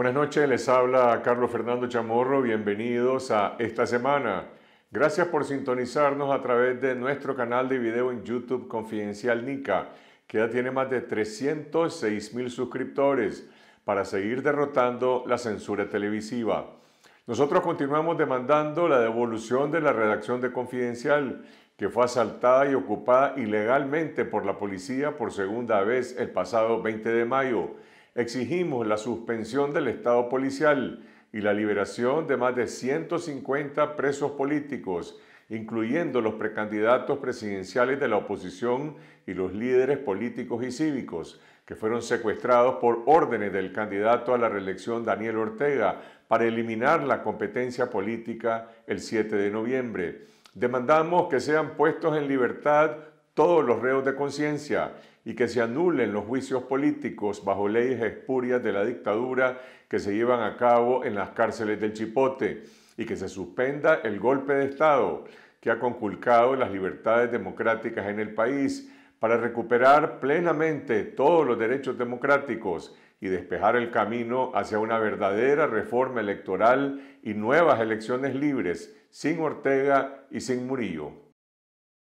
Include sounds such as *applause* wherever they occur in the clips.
Buenas noches, les habla Carlos Fernando Chamorro, bienvenidos a esta semana. Gracias por sintonizarnos a través de nuestro canal de video en YouTube Confidencial Nica, que ya tiene más de 306 mil suscriptores para seguir derrotando la censura televisiva. Nosotros continuamos demandando la devolución de la redacción de Confidencial, que fue asaltada y ocupada ilegalmente por la policía por segunda vez el pasado 20 de mayo exigimos la suspensión del Estado policial y la liberación de más de 150 presos políticos, incluyendo los precandidatos presidenciales de la oposición y los líderes políticos y cívicos, que fueron secuestrados por órdenes del candidato a la reelección Daniel Ortega para eliminar la competencia política el 7 de noviembre. Demandamos que sean puestos en libertad todos los reos de conciencia y que se anulen los juicios políticos bajo leyes espurias de la dictadura que se llevan a cabo en las cárceles del Chipote y que se suspenda el golpe de Estado que ha conculcado las libertades democráticas en el país para recuperar plenamente todos los derechos democráticos y despejar el camino hacia una verdadera reforma electoral y nuevas elecciones libres, sin Ortega y sin Murillo.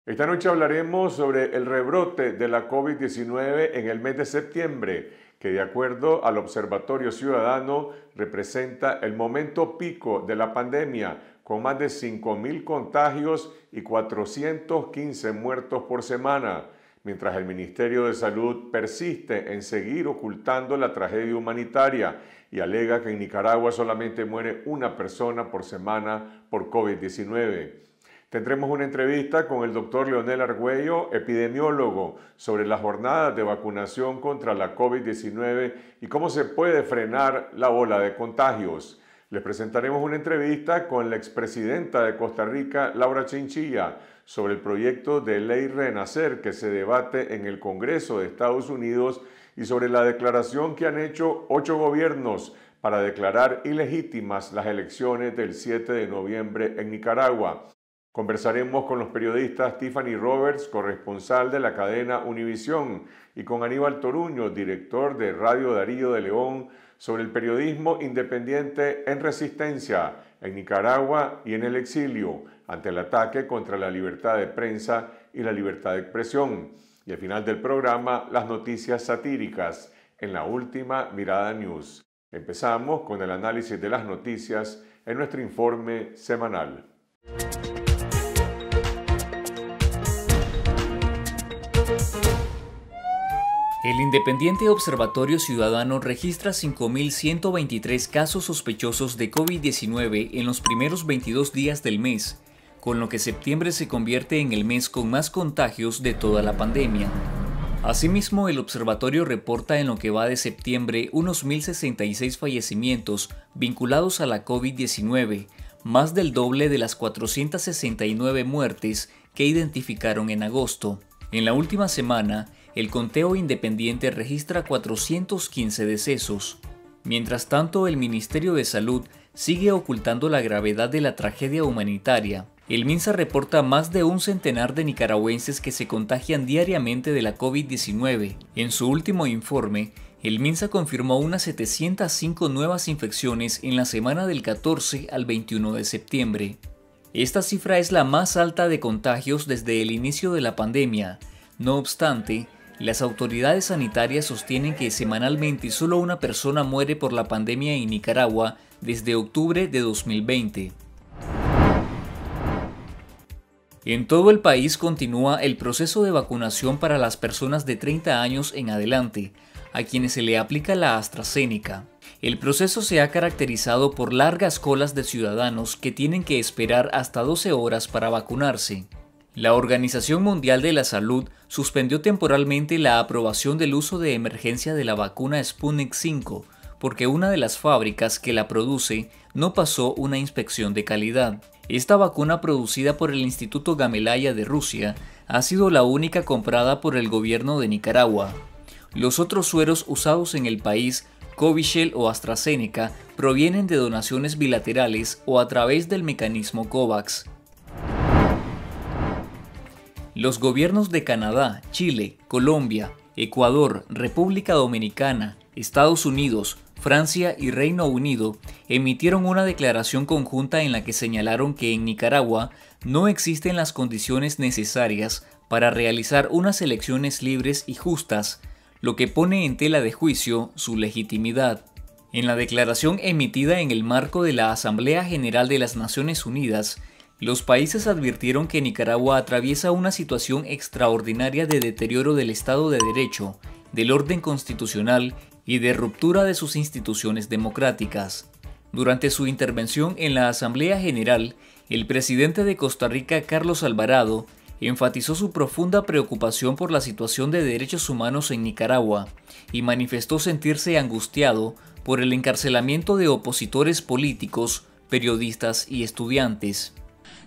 Esta noche hablaremos sobre el rebrote de la COVID-19 en el mes de septiembre, que de acuerdo al Observatorio Ciudadano representa el momento pico de la pandemia, con más de 5.000 contagios y 415 muertos por semana, mientras el Ministerio de Salud persiste en seguir ocultando la tragedia humanitaria y alega que en Nicaragua solamente muere una persona por semana por COVID-19. Tendremos una entrevista con el doctor Leonel Argüello, epidemiólogo, sobre las jornadas de vacunación contra la COVID-19 y cómo se puede frenar la ola de contagios. Les presentaremos una entrevista con la expresidenta de Costa Rica, Laura Chinchilla, sobre el proyecto de ley Renacer que se debate en el Congreso de Estados Unidos y sobre la declaración que han hecho ocho gobiernos para declarar ilegítimas las elecciones del 7 de noviembre en Nicaragua. Conversaremos con los periodistas Tiffany Roberts, corresponsal de la cadena Univisión, y con Aníbal Toruño, director de Radio Darío de León, sobre el periodismo independiente en resistencia en Nicaragua y en el exilio ante el ataque contra la libertad de prensa y la libertad de expresión. Y al final del programa, las noticias satíricas en la última Mirada News. Empezamos con el análisis de las noticias en nuestro informe semanal. El Independiente Observatorio Ciudadano registra 5.123 casos sospechosos de COVID-19 en los primeros 22 días del mes, con lo que septiembre se convierte en el mes con más contagios de toda la pandemia. Asimismo, el observatorio reporta en lo que va de septiembre unos 1.066 fallecimientos vinculados a la COVID-19, más del doble de las 469 muertes que identificaron en agosto. En la última semana, el conteo independiente registra 415 decesos. Mientras tanto, el Ministerio de Salud sigue ocultando la gravedad de la tragedia humanitaria. El MINSA reporta más de un centenar de nicaragüenses que se contagian diariamente de la COVID-19. En su último informe, el MINSA confirmó unas 705 nuevas infecciones en la semana del 14 al 21 de septiembre. Esta cifra es la más alta de contagios desde el inicio de la pandemia. No obstante, las autoridades sanitarias sostienen que semanalmente solo una persona muere por la pandemia en Nicaragua desde octubre de 2020. En todo el país continúa el proceso de vacunación para las personas de 30 años en adelante, a quienes se le aplica la AstraZeneca. El proceso se ha caracterizado por largas colas de ciudadanos que tienen que esperar hasta 12 horas para vacunarse. La Organización Mundial de la Salud suspendió temporalmente la aprobación del uso de emergencia de la vacuna Sputnik 5 porque una de las fábricas que la produce no pasó una inspección de calidad. Esta vacuna producida por el Instituto Gamelaya de Rusia ha sido la única comprada por el gobierno de Nicaragua. Los otros sueros usados en el país, Covishield o AstraZeneca, provienen de donaciones bilaterales o a través del mecanismo COVAX. Los gobiernos de Canadá, Chile, Colombia, Ecuador, República Dominicana, Estados Unidos, Francia y Reino Unido emitieron una declaración conjunta en la que señalaron que en Nicaragua no existen las condiciones necesarias para realizar unas elecciones libres y justas, lo que pone en tela de juicio su legitimidad. En la declaración emitida en el marco de la Asamblea General de las Naciones Unidas, los países advirtieron que Nicaragua atraviesa una situación extraordinaria de deterioro del Estado de Derecho, del orden constitucional y de ruptura de sus instituciones democráticas. Durante su intervención en la Asamblea General, el presidente de Costa Rica, Carlos Alvarado, enfatizó su profunda preocupación por la situación de derechos humanos en Nicaragua y manifestó sentirse angustiado por el encarcelamiento de opositores políticos, periodistas y estudiantes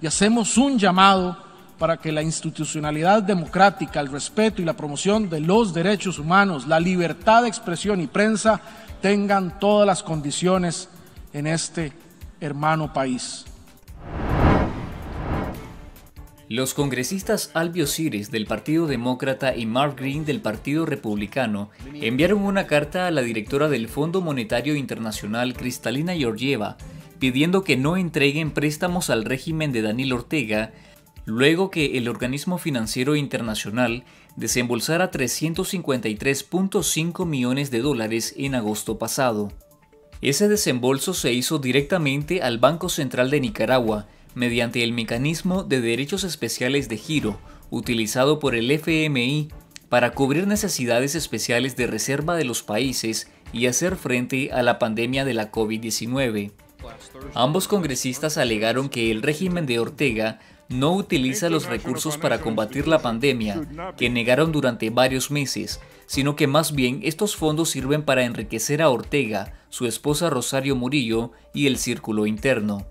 y hacemos un llamado para que la institucionalidad democrática, el respeto y la promoción de los derechos humanos, la libertad de expresión y prensa tengan todas las condiciones en este hermano país. Los congresistas Albio Cires del Partido Demócrata y Mark Green del Partido Republicano enviaron una carta a la directora del Fondo Monetario Internacional, Cristalina Georgieva, pidiendo que no entreguen préstamos al régimen de Daniel Ortega, luego que el organismo financiero internacional desembolsara 353.5 millones de dólares en agosto pasado. Ese desembolso se hizo directamente al Banco Central de Nicaragua mediante el mecanismo de derechos especiales de giro utilizado por el FMI para cubrir necesidades especiales de reserva de los países y hacer frente a la pandemia de la COVID-19. Ambos congresistas alegaron que el régimen de Ortega no utiliza los recursos para combatir la pandemia, que negaron durante varios meses, sino que más bien estos fondos sirven para enriquecer a Ortega, su esposa Rosario Murillo y el círculo interno.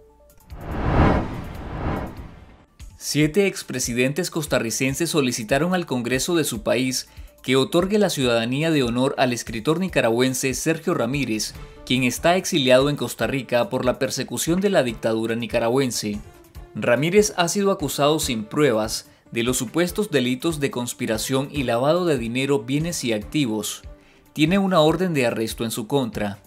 Siete expresidentes costarricenses solicitaron al Congreso de su país que otorgue la ciudadanía de honor al escritor nicaragüense Sergio Ramírez, quien está exiliado en Costa Rica por la persecución de la dictadura nicaragüense. Ramírez ha sido acusado sin pruebas de los supuestos delitos de conspiración y lavado de dinero, bienes y activos. Tiene una orden de arresto en su contra.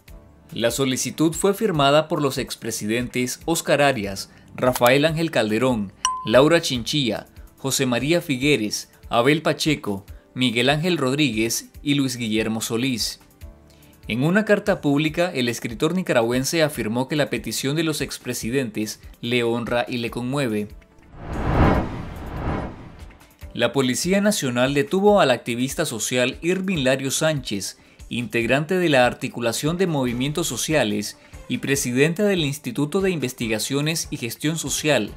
La solicitud fue firmada por los expresidentes Oscar Arias, Rafael Ángel Calderón, Laura Chinchilla, José María Figueres, Abel Pacheco, Miguel Ángel Rodríguez y Luis Guillermo Solís. En una carta pública, el escritor nicaragüense afirmó que la petición de los expresidentes le honra y le conmueve. La Policía Nacional detuvo al activista social Irvin Lario Sánchez, integrante de la Articulación de Movimientos Sociales y presidente del Instituto de Investigaciones y Gestión Social,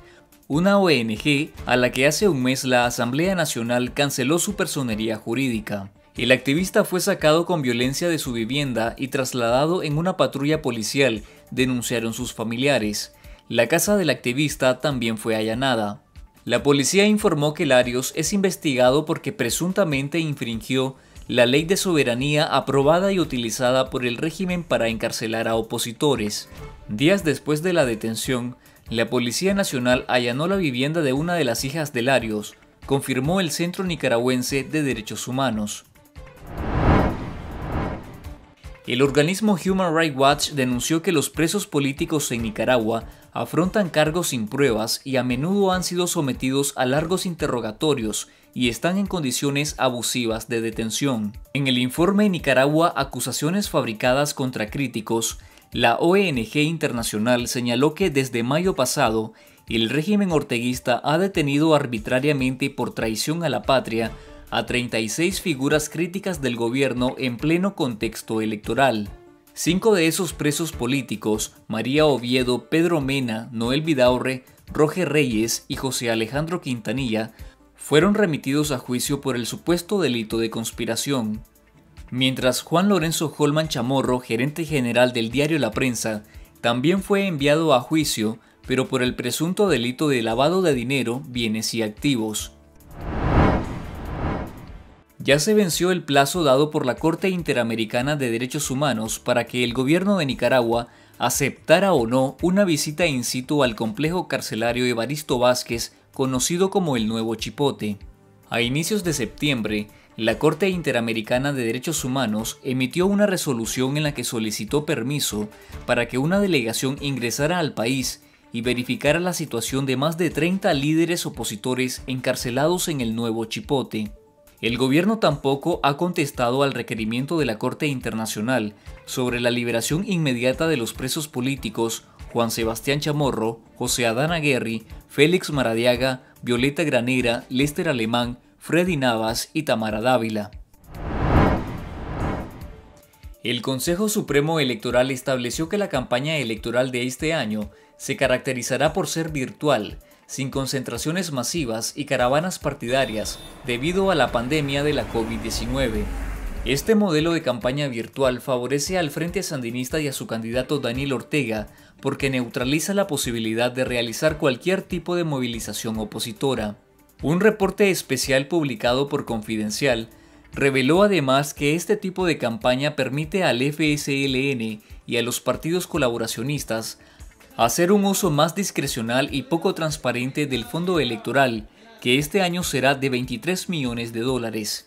una ONG a la que hace un mes la Asamblea Nacional canceló su personería jurídica. El activista fue sacado con violencia de su vivienda y trasladado en una patrulla policial, denunciaron sus familiares. La casa del activista también fue allanada. La policía informó que Larios es investigado porque presuntamente infringió la ley de soberanía aprobada y utilizada por el régimen para encarcelar a opositores. Días después de la detención, la Policía Nacional allanó la vivienda de una de las hijas de Larios, confirmó el Centro Nicaragüense de Derechos Humanos. El organismo Human Rights Watch denunció que los presos políticos en Nicaragua afrontan cargos sin pruebas y a menudo han sido sometidos a largos interrogatorios y están en condiciones abusivas de detención. En el informe Nicaragua Acusaciones Fabricadas contra Críticos, la ONG internacional señaló que desde mayo pasado, el régimen orteguista ha detenido arbitrariamente por traición a la patria a 36 figuras críticas del gobierno en pleno contexto electoral. Cinco de esos presos políticos, María Oviedo, Pedro Mena, Noel Vidaurre, Roger Reyes y José Alejandro Quintanilla, fueron remitidos a juicio por el supuesto delito de conspiración. Mientras Juan Lorenzo Holman Chamorro, gerente general del diario La Prensa, también fue enviado a juicio, pero por el presunto delito de lavado de dinero, bienes y activos. Ya se venció el plazo dado por la Corte Interamericana de Derechos Humanos para que el gobierno de Nicaragua aceptara o no una visita in situ al complejo carcelario Evaristo Vázquez, conocido como el Nuevo Chipote. A inicios de septiembre, la Corte Interamericana de Derechos Humanos emitió una resolución en la que solicitó permiso para que una delegación ingresara al país y verificara la situación de más de 30 líderes opositores encarcelados en el nuevo Chipote. El gobierno tampoco ha contestado al requerimiento de la Corte Internacional sobre la liberación inmediata de los presos políticos Juan Sebastián Chamorro, José Adán Aguerri, Félix Maradiaga, Violeta Granera, Lester Alemán, Freddy Navas y Tamara Dávila. El Consejo Supremo Electoral estableció que la campaña electoral de este año se caracterizará por ser virtual, sin concentraciones masivas y caravanas partidarias debido a la pandemia de la COVID-19. Este modelo de campaña virtual favorece al Frente Sandinista y a su candidato Daniel Ortega porque neutraliza la posibilidad de realizar cualquier tipo de movilización opositora. Un reporte especial publicado por Confidencial reveló además que este tipo de campaña permite al FSLN y a los partidos colaboracionistas hacer un uso más discrecional y poco transparente del fondo electoral, que este año será de 23 millones de dólares.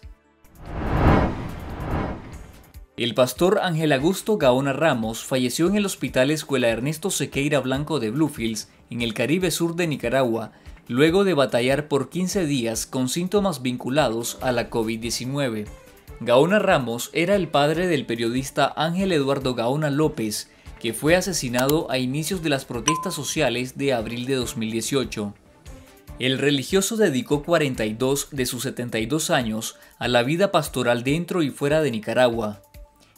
El pastor Ángel Augusto Gaona Ramos falleció en el Hospital Escuela Ernesto Sequeira Blanco de Bluefields, en el Caribe Sur de Nicaragua, luego de batallar por 15 días con síntomas vinculados a la COVID-19. Gaona Ramos era el padre del periodista Ángel Eduardo Gaona López, que fue asesinado a inicios de las protestas sociales de abril de 2018. El religioso dedicó 42 de sus 72 años a la vida pastoral dentro y fuera de Nicaragua.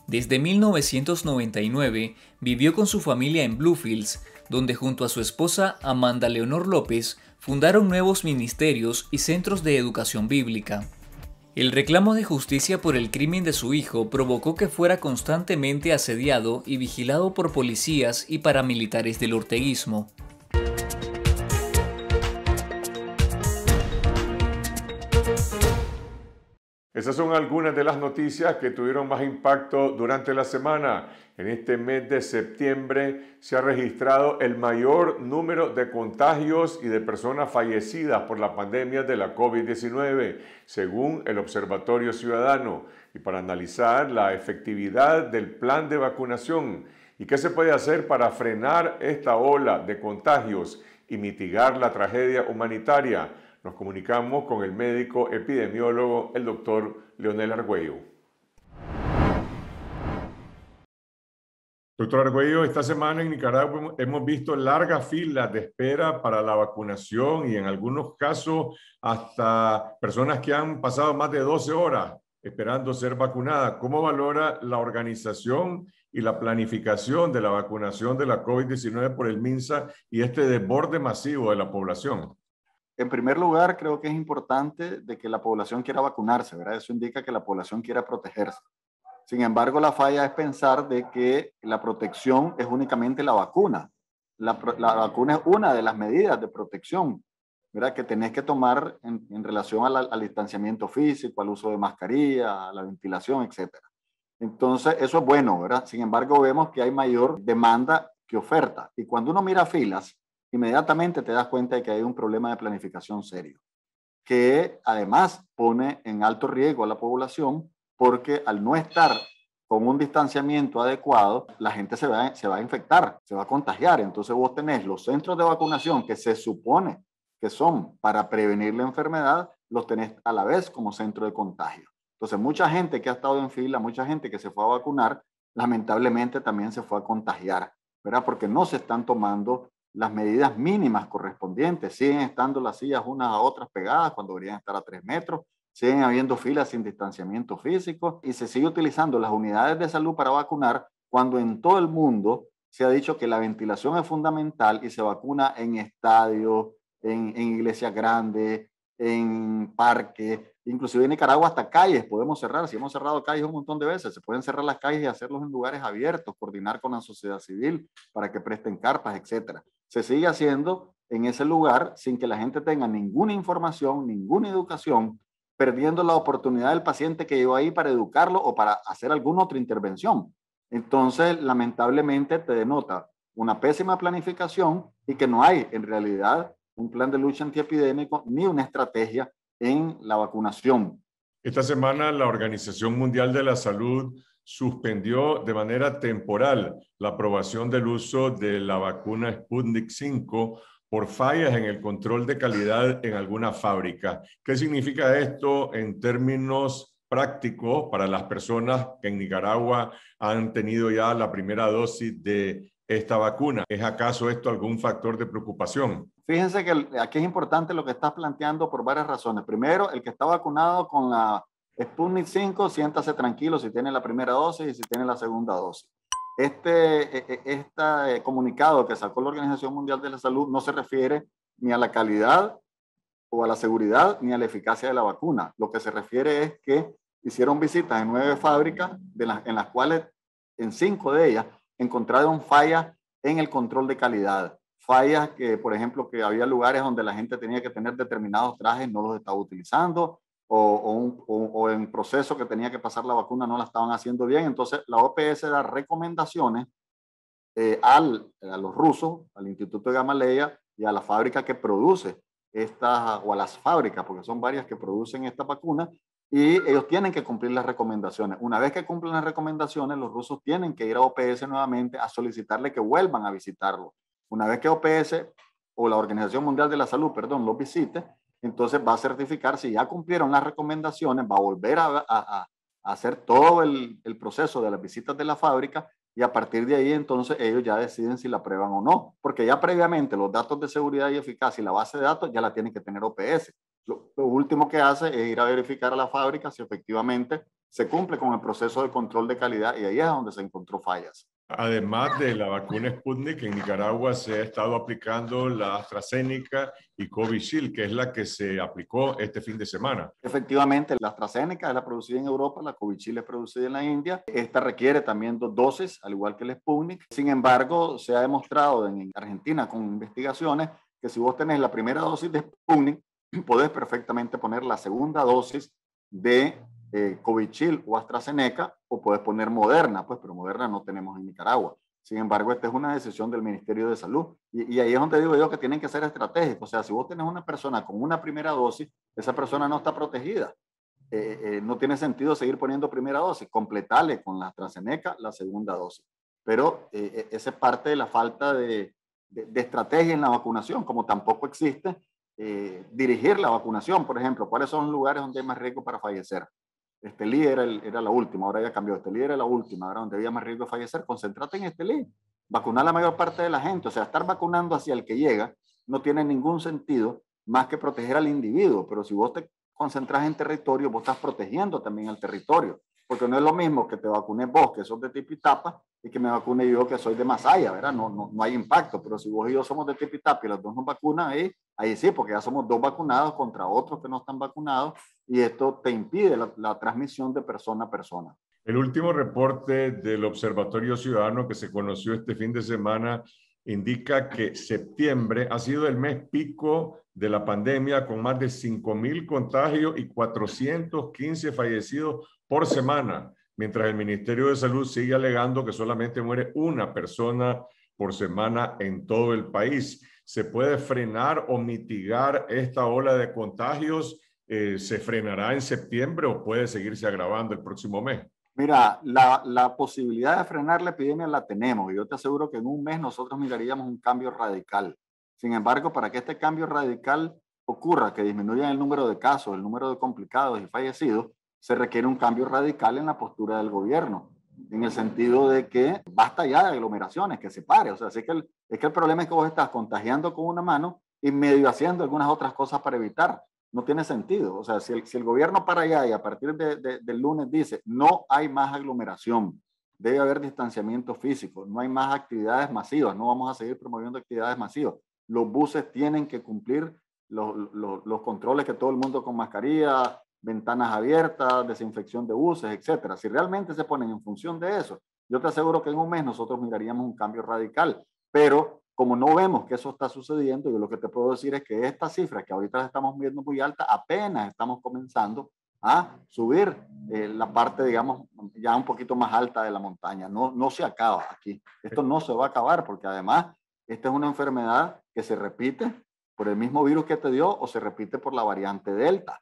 Desde 1999 vivió con su familia en Bluefields, donde junto a su esposa Amanda Leonor López fundaron nuevos ministerios y centros de educación bíblica. El reclamo de justicia por el crimen de su hijo provocó que fuera constantemente asediado y vigilado por policías y paramilitares del orteguismo. Esas son algunas de las noticias que tuvieron más impacto durante la semana. En este mes de septiembre se ha registrado el mayor número de contagios y de personas fallecidas por la pandemia de la COVID-19, según el Observatorio Ciudadano, y para analizar la efectividad del plan de vacunación y qué se puede hacer para frenar esta ola de contagios y mitigar la tragedia humanitaria, nos comunicamos con el médico epidemiólogo, el doctor Leonel Argüello. Doctor Arguello, esta semana en Nicaragua hemos visto largas filas de espera para la vacunación y en algunos casos hasta personas que han pasado más de 12 horas esperando ser vacunadas. ¿Cómo valora la organización y la planificación de la vacunación de la COVID-19 por el MINSA y este desborde masivo de la población? En primer lugar, creo que es importante de que la población quiera vacunarse, ¿verdad? Eso indica que la población quiera protegerse. Sin embargo, la falla es pensar de que la protección es únicamente la vacuna. La, vacuna es una de las medidas de protección ¿verdad? que tenés que tomar en, relación al, distanciamiento físico, al uso de mascarilla, a la ventilación, etc. Entonces, eso es bueno, ¿verdad? Sin embargo, vemos que hay mayor demanda que oferta. Y cuando uno mira filas, inmediatamente te das cuenta de que hay un problema de planificación serio, que además pone en alto riesgo a la población porque al no estar con un distanciamiento adecuado, la gente se va, a infectar, se va a contagiar. Entonces vos tenés los centros de vacunación que se supone que son para prevenir la enfermedad, los tenés a la vez como centro de contagio. Entonces mucha gente que ha estado en fila, mucha gente que se fue a vacunar, lamentablemente también se fue a contagiar, ¿verdad? Porque no se están tomando las medidas mínimas correspondientes, siguen estando las sillas unas a otras pegadas cuando deberían estar a tres metros, siguen habiendo filas sin distanciamiento físico y se sigue utilizando las unidades de salud para vacunar cuando en todo el mundo se ha dicho que la ventilación es fundamental y se vacuna en estadios, en, en iglesias grandes, en parques, inclusive en Nicaragua hasta calles podemos cerrar, si hemos cerrado calles un montón de veces, se pueden cerrar las calles y hacerlos en lugares abiertos, coordinar con la sociedad civil para que presten carpas, etcétera. Se sigue haciendo en ese lugar sin que la gente tenga ninguna información, ninguna educación perdiendo la oportunidad del paciente que llegó ahí para educarlo o para hacer alguna otra intervención. Entonces, lamentablemente te denota una pésima planificación y que no hay en realidad un plan de lucha antiepidémico ni una estrategia en la vacunación. Esta semana la Organización Mundial de la Salud suspendió de manera temporal la aprobación del uso de la vacuna Sputnik 5 por fallas en el control de calidad en alguna fábrica. ¿Qué significa esto en términos prácticos para las personas que en Nicaragua han tenido ya la primera dosis de esta vacuna? ¿Es acaso esto algún factor de preocupación? Fíjense que aquí es importante lo que estás planteando por varias razones. Primero, el que está vacunado con la Sputnik 5, siéntase tranquilo si tiene la primera dosis y si tiene la segunda dosis este, este comunicado que sacó la Organización Mundial de la Salud no se refiere ni a la calidad o a la seguridad ni a la eficacia de la vacuna. Lo que se refiere es que hicieron visitas en nueve fábricas, de las, en las cuales en cinco de ellas encontraron fallas en el control de calidad. Fallas que, por ejemplo, que había lugares donde la gente tenía que tener determinados trajes, no los estaba utilizando, o, en proceso que tenía que pasar la vacuna no la estaban haciendo bien. Entonces, la OPS da recomendaciones eh, al, a los rusos, al Instituto de Gamaleya y a la fábrica que produce estas, o a las fábricas, porque son varias que producen esta vacuna, y ellos tienen que cumplir las recomendaciones. Una vez que cumplen las recomendaciones, los rusos tienen que ir a OPS nuevamente a solicitarle que vuelvan a visitarlo. Una vez que OPS o la Organización Mundial de la Salud, perdón, los visite, entonces va a certificar si ya cumplieron las recomendaciones, va a volver a, hacer todo el, proceso de las visitas de la fábrica y a partir de ahí entonces ellos ya deciden si la prueban o no, porque ya previamente los datos de seguridad y eficacia y la base de datos ya la tienen que tener OPS. lo último que hace es ir a verificar a la fábrica si efectivamente se cumple con el proceso de control de calidad y ahí es donde se encontró fallas. Además de la vacuna Sputnik, en Nicaragua se ha estado aplicando la AstraZeneca y Covishield, que es la que se aplicó este fin de semana. Efectivamente, la AstraZeneca es la producida en Europa, la Covishield es producida en la India. Esta requiere también dos dosis, al igual que el Sputnik. Sin embargo, se ha demostrado en Argentina con investigaciones que si vos tenés la primera dosis de Sputnik, *clears throat* podés perfectamente poner la segunda dosis de eh, Covichil o AstraZeneca, o puedes poner Moderna, pues, pero Moderna no tenemos en Nicaragua. Sin embargo, esta es una decisión del Ministerio de Salud. Y, ahí es donde digo yo que tienen que ser estratégicos. O sea, si vos tenés una persona con una primera dosis, esa persona no está protegida. Eh, eh, eh, no tiene sentido seguir poniendo primera dosis. Completale con la AstraZeneca la segunda dosis. Pero esa es parte de la falta de, estrategia en la vacunación, como tampoco existe dirigir la vacunación, por ejemplo. ¿Cuáles son los lugares donde hay más riesgo para fallecer? este era, era la última, ahora ya cambió. Este líder era la última, ahora donde había más riesgo de fallecer. concéntrate en este líder. Vacunar a la mayor parte de la gente. O sea, estar vacunando hacia el que llega no tiene ningún sentido más que proteger al individuo. Pero si vos te concentras en territorio, vos estás protegiendo también al territorio. Porque no es lo mismo que te vacunes vos, que sos de Tipitapa, y que me vacune yo, que soy de Masaya, ¿verdad? No, no, no hay impacto. Pero si vos y yo somos de Tipitapa y las dos nos vacunan, ahí ahí sí, porque ya somos dos vacunados contra otros que no están vacunados y esto te impide la, transmisión de persona a persona. El último reporte del Observatorio Ciudadano que se conoció este fin de semana indica que septiembre ha sido el mes pico de la pandemia con más de 5.000 contagios y 415 fallecidos por semana, mientras el Ministerio de Salud sigue alegando que solamente muere una persona por semana en todo el país se puede frenar o mitigar esta ola de contagios? Eh, ¿Se frenará en septiembre o puede seguirse agravando el próximo mes? Mira, la, posibilidad de frenar la epidemia la tenemos. y Yo te aseguro que en un mes nosotros miraríamos un cambio radical. Sin embargo, para que este cambio radical ocurra, que disminuya el número de casos, el número de complicados y fallecidos, se requiere un cambio radical en la postura del gobierno, en el sentido de que basta ya de aglomeraciones, que se pare. O sea, así que el, es que el problema es que vos estás contagiando con una mano y medio haciendo algunas otras cosas para evitar. No tiene sentido. O sea, si el, gobierno para allá y a partir de, del lunes dice, no hay más aglomeración, debe haber distanciamiento físico, no hay más actividades masivas, no vamos a seguir promoviendo actividades masivas. Los buses tienen que cumplir los, controles que todo el mundo con mascarilla, ventanas abiertas, desinfección de buses, etc. Si realmente se ponen en función de eso, yo te aseguro que en un mes nosotros miraríamos un cambio radical pero como no vemos que eso está sucediendo, yo lo que te puedo decir es que estas cifras que ahorita las estamos viendo muy alta, apenas estamos comenzando a subir eh, la parte, digamos, ya un poquito más alta de la montaña. No, no se acaba aquí. Esto no se va a acabar porque además esta es una enfermedad que se repite por el mismo virus que te dio o se repite por la variante Delta.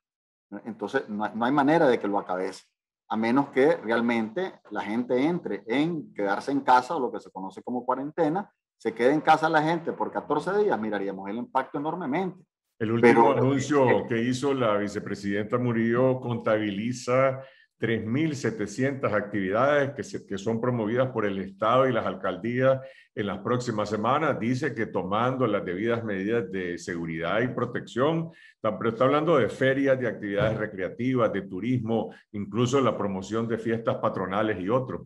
Entonces, no, no hay manera de que lo acabes, a menos que realmente la gente entre en quedarse en casa o lo que se conoce como cuarentena se quede en casa la gente por 14 días, miraríamos el impacto enormemente. El último anuncio que hizo la vicepresidenta Murillo contabiliza 3.700 actividades que, que son promovidas por el Estado y las alcaldías en las próximas semanas. Dice que tomando las debidas medidas de seguridad y protección, pero está hablando de ferias, de actividades recreativas, de turismo, incluso la promoción de fiestas patronales y otros.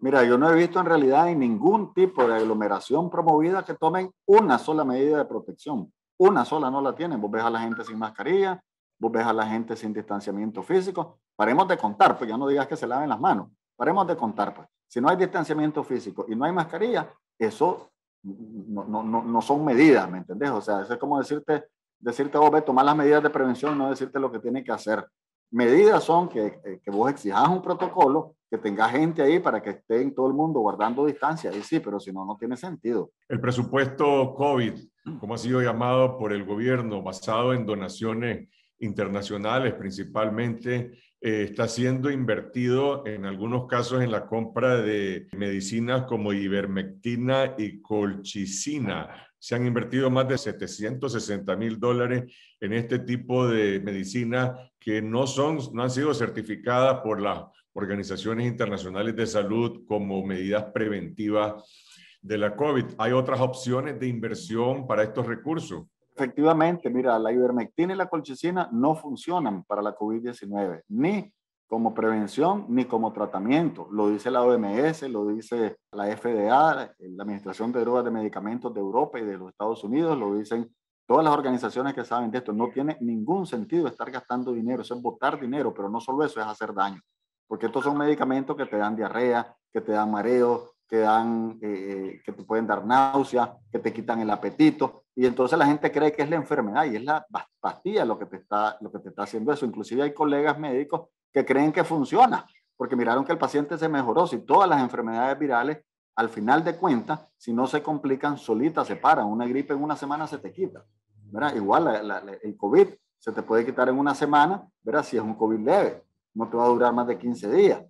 Mira, yo no he visto en realidad en ningún tipo de aglomeración promovida que tomen una sola medida de protección. Una sola no la tienen. Vos ves a la gente sin mascarilla, vos ves a la gente sin distanciamiento físico. Paremos de contar, pues ya no digas que se laven las manos. Paremos de contar, pues. Si no hay distanciamiento físico y no hay mascarilla, eso no, son medidas, ¿me entendés? O sea, eso es como decirte, decirte vos, oh, ve, tomar las medidas de prevención, no decirte lo que tiene que hacer medidas son que, eh, que vos exijas un protocolo, que tenga gente ahí para que esté en todo el mundo guardando distancia. Y sí, pero si no, no tiene sentido. El presupuesto COVID, mm. como ha sido llamado por el gobierno, basado en donaciones internacionales principalmente, eh, está siendo invertido en algunos casos en la compra de medicinas como ivermectina y colchicina. Se han invertido más de 760 mil dólares en este tipo de medicinas que no, son, no han sido certificadas por las organizaciones internacionales de salud como medidas preventivas de la COVID. ¿Hay otras opciones de inversión para estos recursos? Efectivamente, mira, la ivermectina y la colchicina no funcionan para la COVID-19, ni como prevención ni como tratamiento. Lo dice la OMS, lo dice la FDA, la Administración de Drogas de Medicamentos de Europa y de los Estados Unidos, lo dicen Todas las organizaciones que saben de esto, no tiene ningún sentido estar gastando dinero, eso es botar dinero, pero no solo eso, es hacer daño. Porque estos son medicamentos que te dan diarrea, que te dan mareo que, dan, eh, eh, que te pueden dar náuseas, que te quitan el apetito. Y entonces la gente cree que es la enfermedad y es la pastilla lo que te está, lo que te está haciendo eso. Inclusive hay colegas médicos que creen que funciona, porque miraron que el paciente se mejoró. Si todas las enfermedades virales al final de cuentas, si no se complican, solitas se paran. Una gripe en una semana se te quita. ¿verdad? Igual el COVID se te puede quitar en una semana, ¿verdad? si es un COVID leve. No te va a durar más de 15 días.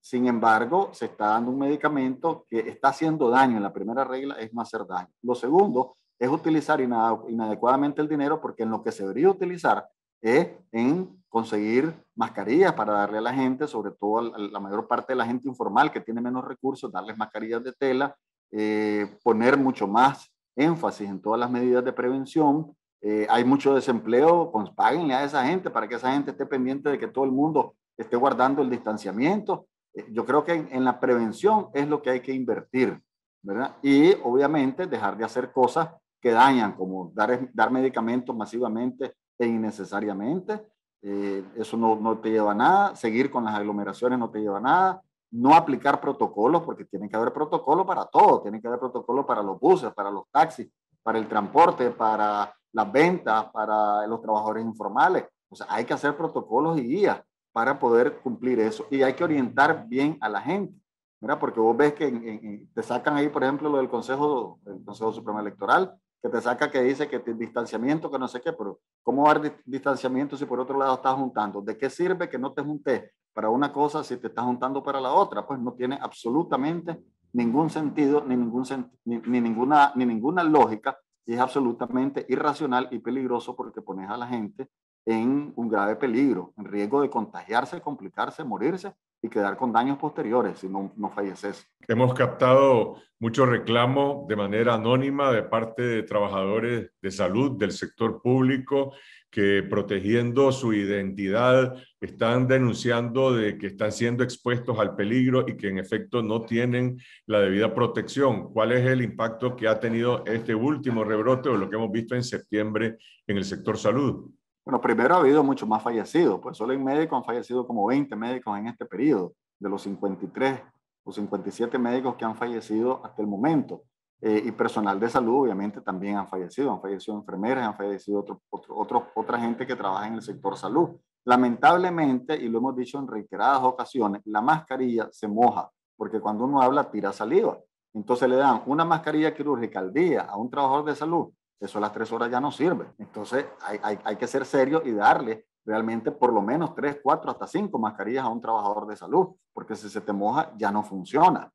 Sin embargo, se está dando un medicamento que está haciendo daño. La primera regla es no hacer daño. Lo segundo es utilizar inadecuadamente el dinero porque en lo que se debería utilizar es en conseguir mascarillas para darle a la gente, sobre todo a la mayor parte de la gente informal que tiene menos recursos, darles mascarillas de tela, eh, poner mucho más énfasis en todas las medidas de prevención. Eh, hay mucho desempleo, pues páguenle a esa gente para que esa gente esté pendiente de que todo el mundo esté guardando el distanciamiento. Eh, yo creo que en, en, la prevención es lo que hay que invertir, ¿verdad? Y obviamente dejar de hacer cosas que dañan, como dar, dar medicamentos masivamente e innecesariamente, eh, eso no, no te lleva a nada, seguir con las aglomeraciones no te lleva a nada, no aplicar protocolos, porque tiene que haber protocolo para todo, tiene que haber protocolo para los buses, para los taxis, para el transporte, para las ventas, para los trabajadores informales. O sea, hay que hacer protocolos y guías para poder cumplir eso. Y hay que orientar bien a la gente. Mira, porque vos ves que te sacan ahí, por ejemplo, lo del Consejo, el Consejo Supremo Electoral, que te saca que dice que distanciamiento, que no sé qué, pero ¿cómo va a haber distanciamiento si por otro lado estás juntando? ¿De qué sirve que no te juntes para una cosa si te estás juntando para la otra? Pues no tiene absolutamente ningún sentido, ni, ningún, ni ninguna, ni ninguna lógica, y es absolutamente irracional y peligroso porque pones a la gente en un grave peligro, en riesgo de contagiarse, complicarse, morirse y quedar con daños posteriores si no, falleces. Hemos captado mucho reclamo de manera anónima de parte de trabajadores de salud del sector público que protegiendo su identidad están denunciando de que están siendo expuestos al peligro y que en efecto no tienen la debida protección. ¿Cuál es el impacto que ha tenido este último rebrote o lo que hemos visto en septiembre en el sector salud? Bueno, primero ha habido muchos más fallecidos, pues solo en médicos han fallecido como 20 médicos en este periodo, de los 53 o 57 médicos que han fallecido hasta el momento. Eh, y personal de salud, obviamente, también han fallecido. Han fallecido enfermeras, han fallecido otros, otra gente que trabaja en el sector salud. Lamentablemente, y lo hemos dicho en reiteradas ocasiones, la mascarilla se moja, porque cuando uno habla tira saliva. Entonces le dan una mascarilla quirúrgica al día a un trabajador de salud eso las tres horas ya no sirve. Entonces hay, que ser serio y darle realmente por lo menos tres, cuatro, hasta cinco mascarillas a un trabajador de salud, porque si se te moja ya no funciona.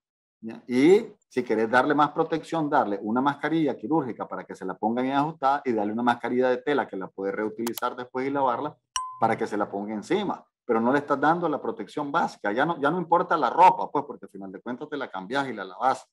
Y si quieres darle más protección, darle una mascarilla quirúrgica para que se la pongan bien ajustada y darle una mascarilla de tela que la puedes reutilizar después y lavarla para que se la ponga encima. Pero no le estás dando la protección básica. Ya no, ya no importa la ropa, pues, porque al final de cuentas te la cambias y la lavas.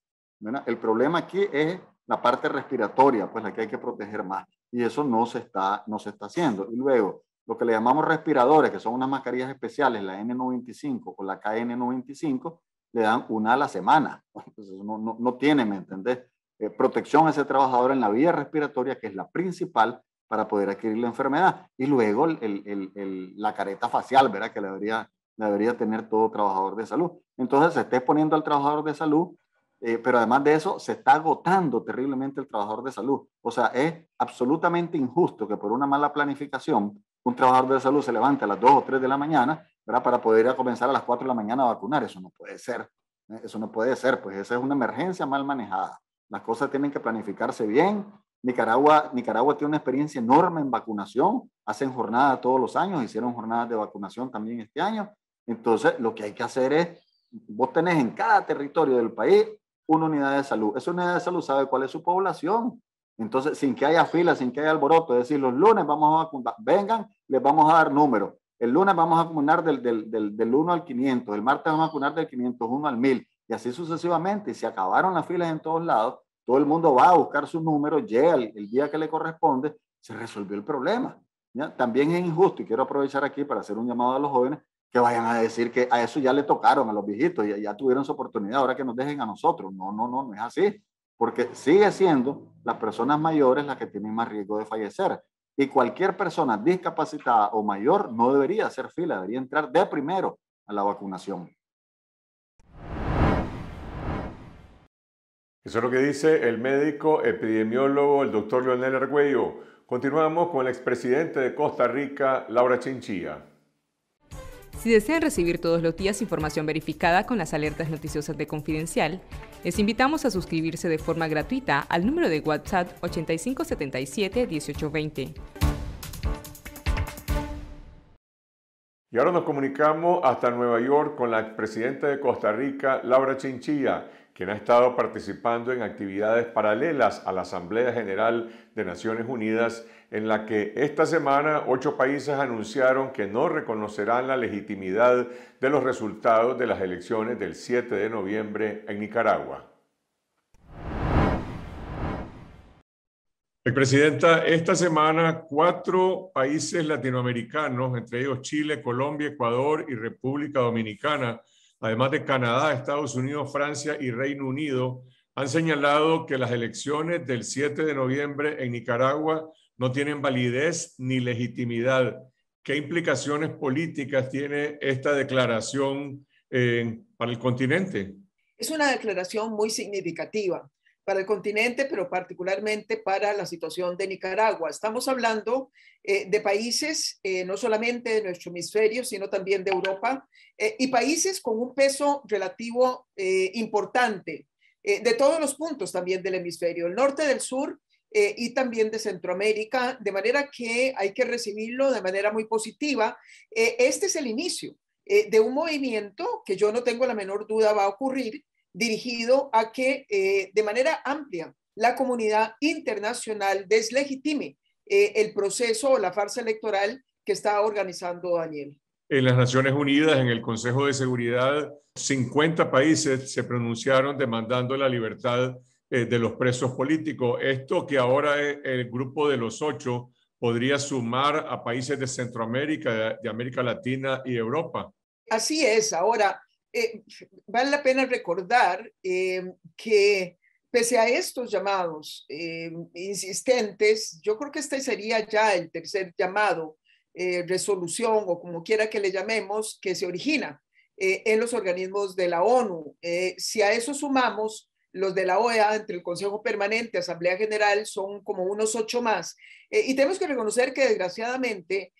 El problema aquí es la parte respiratoria, pues la que hay que proteger más. Y eso no se está, no se está haciendo. Y luego, lo que le llamamos respiradores, que son unas mascarillas especiales, la N95 o la KN95, le dan una a la semana. *laughs* Entonces, no, no, tiene, ¿me entendés? Eh, protección a ese trabajador en la vía respiratoria, que es la principal para poder adquirir la enfermedad. Y luego la careta facial, ¿verdad? Que la debería, la debería tener todo trabajador de salud. Entonces, se está exponiendo al trabajador de salud eh, pero además de eso, se está agotando terriblemente el trabajador de salud. O sea, es absolutamente injusto que por una mala planificación un trabajador de salud se levante a las 2 o 3 de la mañana ¿verdad? para poder ir a comenzar a las 4 de la mañana a vacunar. Eso no puede ser. ¿eh? Eso no puede ser, pues esa es una emergencia mal manejada. Las cosas tienen que planificarse bien. Nicaragua, Nicaragua tiene una experiencia enorme en vacunación. Hacen jornada todos los años, hicieron jornadas de vacunación también este año. Entonces, lo que hay que hacer es, vos tenés en cada territorio del país una unidad de salud. Esa unidad de salud sabe cuál es su población. Entonces, sin que haya filas, sin que haya alboroto, es decir, los lunes vamos a vacunar, vengan, les vamos a dar números. El lunes vamos a vacunar del, del, del, del 1 al 500, el martes vamos a vacunar del 501 al 1000 y así sucesivamente. Y Se acabaron las filas en todos lados, todo el mundo va a buscar su número, llega el, día que le corresponde, se resolvió el problema. También es injusto y quiero aprovechar aquí para hacer un llamado a los jóvenes que vayan a decir que a eso ya le tocaron a los viejitos, y ya tuvieron su oportunidad, ahora que nos dejen a nosotros. No, no, no, no es así, porque sigue siendo las personas mayores las que tienen más riesgo de fallecer. Y cualquier persona discapacitada o mayor no debería hacer fila, debería entrar de primero a la vacunación. Eso es lo que dice el médico epidemiólogo, el doctor Leonel Argüello. Continuamos con el expresidente de Costa Rica, Laura Chinchilla. Si desean recibir todos los días información verificada con las alertas noticiosas de Confidencial, les invitamos a suscribirse de forma gratuita al número de WhatsApp 8577-1820. Y ahora nos comunicamos hasta Nueva York con la presidenta de Costa Rica, Laura Chinchilla quien ha estado participando en actividades paralelas a la Asamblea General de Naciones Unidas, en la que esta semana ocho países anunciaron que no reconocerán la legitimidad de los resultados de las elecciones del 7 de noviembre en Nicaragua. Presidenta, esta semana cuatro países latinoamericanos, entre ellos Chile, Colombia, Ecuador y República Dominicana, Además de Canadá, Estados Unidos, Francia y Reino Unido, han señalado que las elecciones del 7 de noviembre en Nicaragua no tienen validez ni legitimidad. ¿Qué implicaciones políticas tiene esta declaración eh, para el continente? Es una declaración muy significativa para el continente, pero particularmente para la situación de Nicaragua. Estamos hablando eh, de países, eh, no solamente de nuestro hemisferio, sino también de Europa, eh, y países con un peso relativo importante de todos los puntos también del hemisferio, el norte, del sur y también de Centroamérica, de manera que hay que recibirlo de manera muy positiva. este es el inicio de un movimiento que yo no tengo la menor duda va a ocurrir dirigido a que eh, de manera amplia la comunidad internacional deslegitime eh, el proceso o la farsa electoral que está organizando Daniel. En las Naciones Unidas, en el Consejo de Seguridad, 50 países se pronunciaron demandando la libertad eh, de los presos políticos. Esto que ahora el grupo de los ocho podría sumar a países de Centroamérica, de América Latina y Europa. Así es. Ahora, eh, vale la pena recordar eh, que pese a estos llamados eh, insistentes, yo creo que este sería ya el tercer llamado, resolución o como quiera que le llamemos, que se origina en los organismos de la ONU. si a eso sumamos los de la OEA, entre el Consejo Permanente, Asamblea General, son como unos ocho más. y tenemos que reconocer que desgraciadamente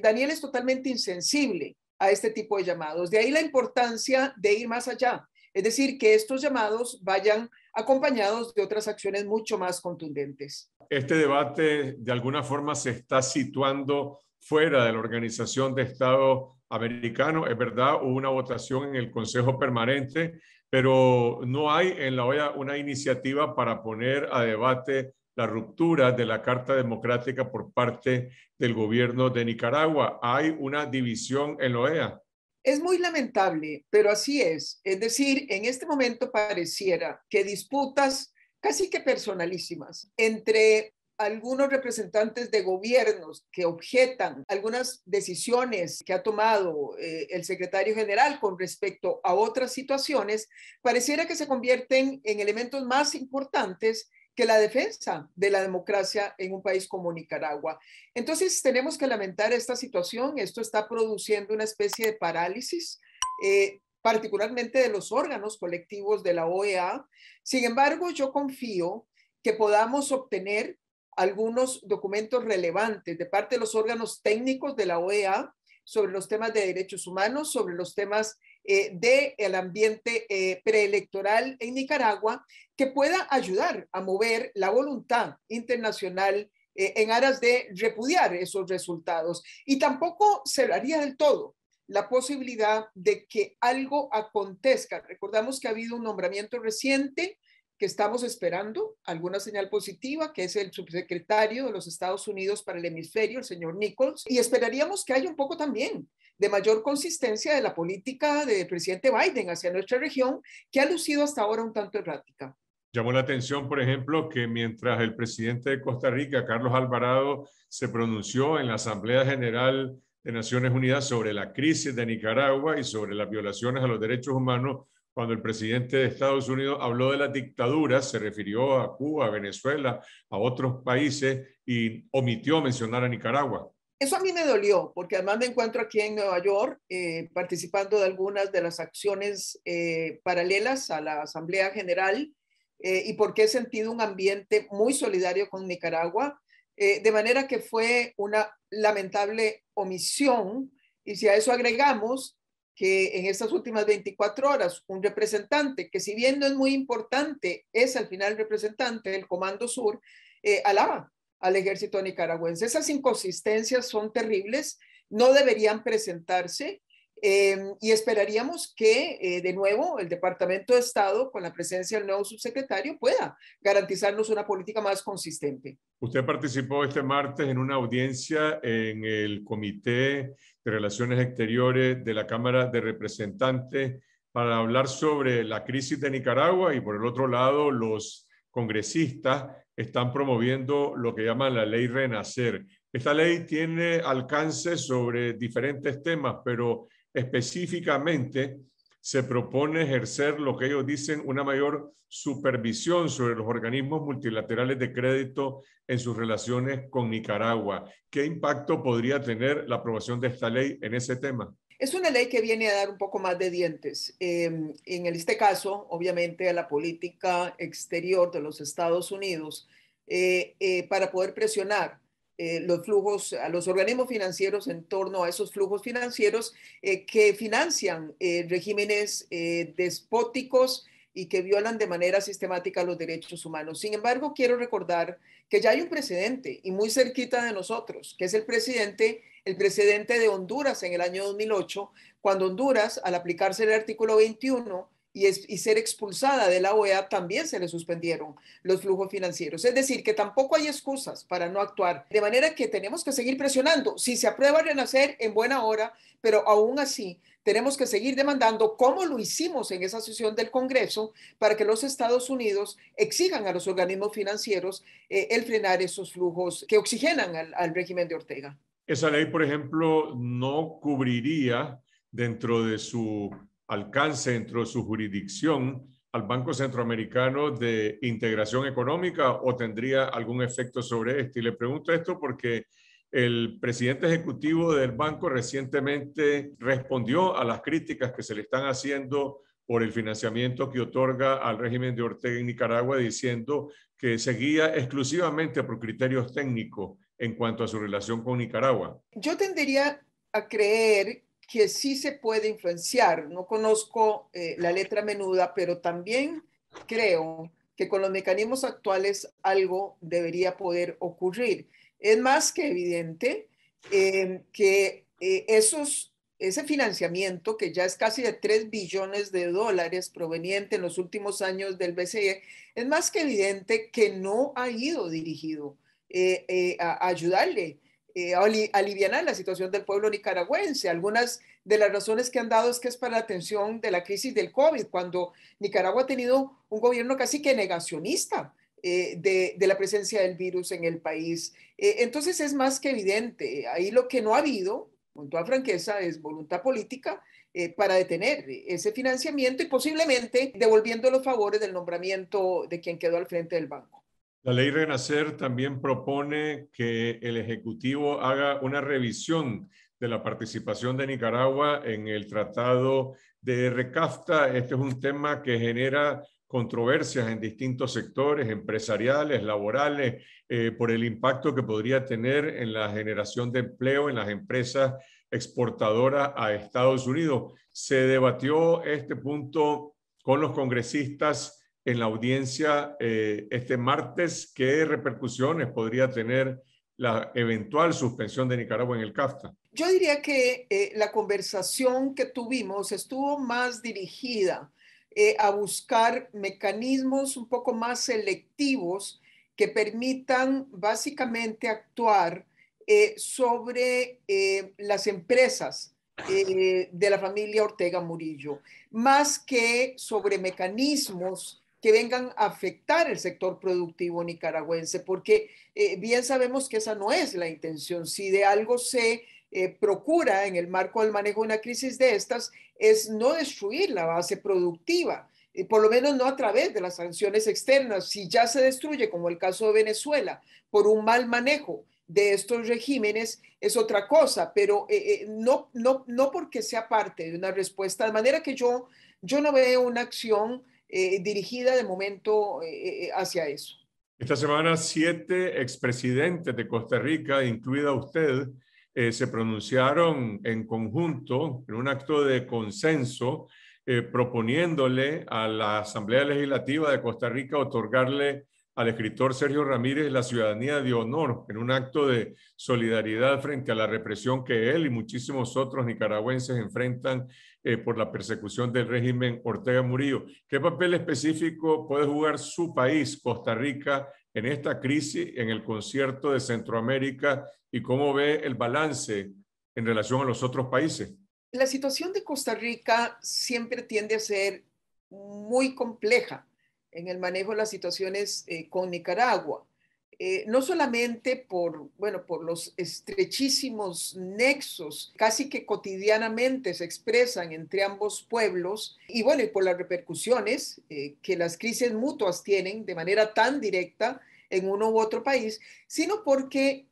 Daniel es totalmente insensible a este tipo de llamados. De ahí la importancia de ir más allá, es decir, que estos llamados vayan acompañados de otras acciones mucho más contundentes. Este debate de alguna forma se está situando fuera de la Organización de Estado americano. Es verdad, hubo una votación en el Consejo Permanente, pero no hay en la OEA una iniciativa para poner a debate la ruptura de la Carta Democrática por parte del gobierno de Nicaragua. Hay una división en la OEA. Es muy lamentable, pero así es. Es decir, en este momento pareciera que disputas casi que personalísimas entre algunos representantes de gobiernos que objetan algunas decisiones que ha tomado eh, el secretario general con respecto a otras situaciones, pareciera que se convierten en elementos más importantes que la defensa de la democracia en un país como Nicaragua. Entonces, tenemos que lamentar esta situación. Esto está produciendo una especie de parálisis. Eh, particularmente de los órganos colectivos de la OEA. Sin embargo, yo confío que podamos obtener algunos documentos relevantes de parte de los órganos técnicos de la OEA sobre los temas de derechos humanos, sobre los temas eh, del ambiente eh, preelectoral en Nicaragua que pueda ayudar a mover la voluntad internacional eh, en aras de repudiar esos resultados. Y tampoco cerraría del todo la posibilidad de que algo acontezca. Recordamos que ha habido un nombramiento reciente que estamos esperando alguna señal positiva, que es el subsecretario de los Estados Unidos para el hemisferio, el señor Nichols, y esperaríamos que haya un poco también de mayor consistencia de la política del presidente Biden hacia nuestra región, que ha lucido hasta ahora un tanto errática. Llamó la atención, por ejemplo, que mientras el presidente de Costa Rica, Carlos Alvarado, se pronunció en la Asamblea General de Naciones Unidas sobre la crisis de Nicaragua y sobre las violaciones a los derechos humanos, cuando el presidente de Estados Unidos habló de las dictaduras, se refirió a Cuba, Venezuela, a otros países y omitió mencionar a Nicaragua. Eso a mí me dolió, porque además me encuentro aquí en Nueva York eh, participando de algunas de las acciones eh, paralelas a la Asamblea General eh, y porque he sentido un ambiente muy solidario con Nicaragua, de manera que fue una lamentable omisión. Y si a eso agregamos que en estas últimas 24 horas un representante, que si bien no es muy importante, es al final representante del Comando Sur, alaba al ejército nicaragüense. Esas inconsistencias son terribles, no deberían presentarse em, y esperaríamos que, eh, de nuevo, el Departamento de Estado, con la presencia del nuevo subsecretario, pueda garantizarnos una política más consistente. Usted participó este martes en una audiencia en el Comité de Relaciones Exteriores de la Cámara de Representantes para hablar sobre la crisis de Nicaragua y, por el otro lado, los congresistas están promoviendo lo que llaman la ley Renacer. Esta ley tiene alcance sobre diferentes temas, pero específicamente se propone ejercer lo que ellos dicen una mayor supervisión sobre los organismos multilaterales de crédito en sus relaciones con Nicaragua. ¿Qué impacto podría tener la aprobación de esta ley en ese tema? Es una ley que viene a dar un poco más de dientes, em, en este caso, obviamente, a la política exterior de los Estados Unidos eh, eh, para poder presionar eh, los flujos, a los organismos financieros en torno a esos flujos financieros que financian regímenes despóticos y que violan de manera sistemática los derechos humanos. Sin embargo, quiero recordar que ya hay un precedente y muy cerquita de nosotros, que es el presidente el precedente de Honduras en el año 2008, cuando Honduras, al aplicarse el artículo 21 y, ser expulsada de la OEA, también se le suspendieron los flujos financieros. Es decir, que tampoco hay excusas para no actuar. De manera que tenemos que seguir presionando. Si se aprueba renacer en buena hora, pero aún así tenemos que seguir demandando, como lo hicimos en esa sesión del Congreso, para que los Estados Unidos exijan a los organismos financieros eh, el frenar esos flujos que oxigenan al régimen de Ortega. Esa ley, por ejemplo, no cubriría dentro de su alcance, dentro de su jurisdicción, al Banco Centroamericano de Integración Económica o tendría algún efecto sobre este. Y le pregunto esto porque el presidente ejecutivo del banco recientemente respondió a las críticas que se le están haciendo por el financiamiento que otorga al régimen de Ortega en Nicaragua, diciendo que seguía exclusivamente por criterios técnicos en cuanto a su relación con Nicaragua? Yo tendería a creer que sí se puede influenciar. No conozco eh, la letra menuda, pero también creo que con los mecanismos actuales algo debería poder ocurrir. Es más que evidente em, que eh, ese financiamiento, que ya es casi de 3 billones de dólares proveniente en los últimos años del BCE, es más que evidente que no ha ido dirigido eh, eh, a, ayudarle. Eh, aliviar la situación del pueblo nicaragüense. Algunas de las razones que han dado es que es para la atención de la crisis del COVID, cuando Nicaragua ha tenido un gobierno casi que negacionista eh, de, de, la presencia del virus en el país. entonces es más que evidente, ahí lo que no ha habido, con toda franqueza, es voluntad política. para detener ese financiamiento y posiblemente devolviendo los favores del nombramiento de quien quedó al frente del banco. La ley Renacer también propone que el Ejecutivo haga una revisión de la participación de Nicaragua en el Tratado de Recafta. Este es un tema que genera controversias en distintos sectores empresariales, laborales, eh, por el impacto que podría tener en la generación de empleo en las empresas exportadoras a Estados Unidos. Se debatió este punto con los congresistas en la audiencia eh, este martes qué repercusiones podría tener la eventual suspensión de Nicaragua en el CAFTA? Yo diría que eh, la conversación que tuvimos estuvo más dirigida eh, a buscar mecanismos un poco más selectivos que permitan básicamente actuar sobre las empresas de la familia Ortega Murillo, más que sobre mecanismos que vengan a afectar el sector productivo nicaragüense, porque eh, bien sabemos que esa no es la intención. Si de algo se eh, procura en el marco del manejo de una crisis de estas, es no destruir la base productiva, eh, por lo menos no a través de las sanciones externas. Si ya se destruye, como el caso de Venezuela, por un mal manejo de estos regímenes es otra cosa, pero no, no, no porque sea parte de una respuesta, de manera que yo, yo no veo una acción eh, dirigida de momento eh, eh, hacia eso. Esta semana siete expresidentes de Costa Rica, incluida usted, se pronunciaron en conjunto, en un acto de consenso, proponiéndole a la Asamblea Legislativa de Costa Rica otorgarle al escritor Sergio Ramírez la ciudadanía de honor en un acto de solidaridad frente a la represión que él y muchísimos otros nicaragüenses enfrentan eh, por la persecución del régimen Ortega Murillo. ¿Qué papel específico puede jugar su país, Costa Rica, en esta crisis, en el concierto de Centroamérica y cómo ve el balance en relación a los otros países? La situación de Costa Rica siempre tiende a ser muy compleja en el manejo de las situaciones eh, con Nicaragua. Eh, no solamente por, bueno, por los estrechísimos nexos casi que cotidianamente se expresan entre ambos pueblos y bueno, y por las repercusiones eh, que las crisis mutuas tienen de manera tan directa en uno u otro país, sino porque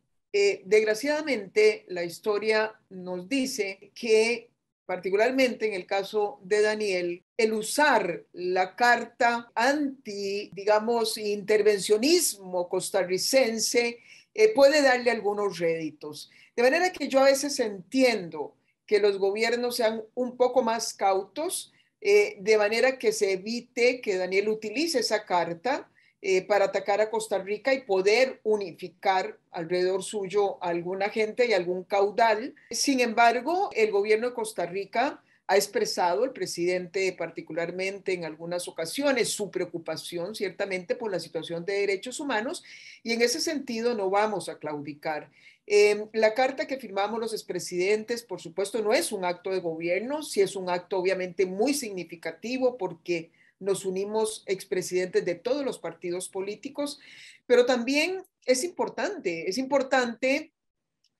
desgraciadamente la historia nos dice que particularmente en el caso de Daniel, el usar la carta anti, digamos, intervencionismo costarricense eh, puede darle algunos réditos. De manera que yo a veces entiendo que los gobiernos sean un poco más cautos, eh, de manera que se evite que Daniel utilice esa carta eh, para atacar a Costa Rica y poder unificar alrededor suyo alguna gente y algún caudal. Sin embargo, el gobierno de Costa Rica ha expresado el presidente particularmente en algunas ocasiones su preocupación ciertamente por la situación de derechos humanos y en ese sentido no vamos a claudicar. Em, la carta que firmamos los expresidentes, por supuesto, no es un acto de gobierno, sí es un acto obviamente muy significativo porque nos unimos expresidentes de todos los partidos políticos, pero también es importante, es importante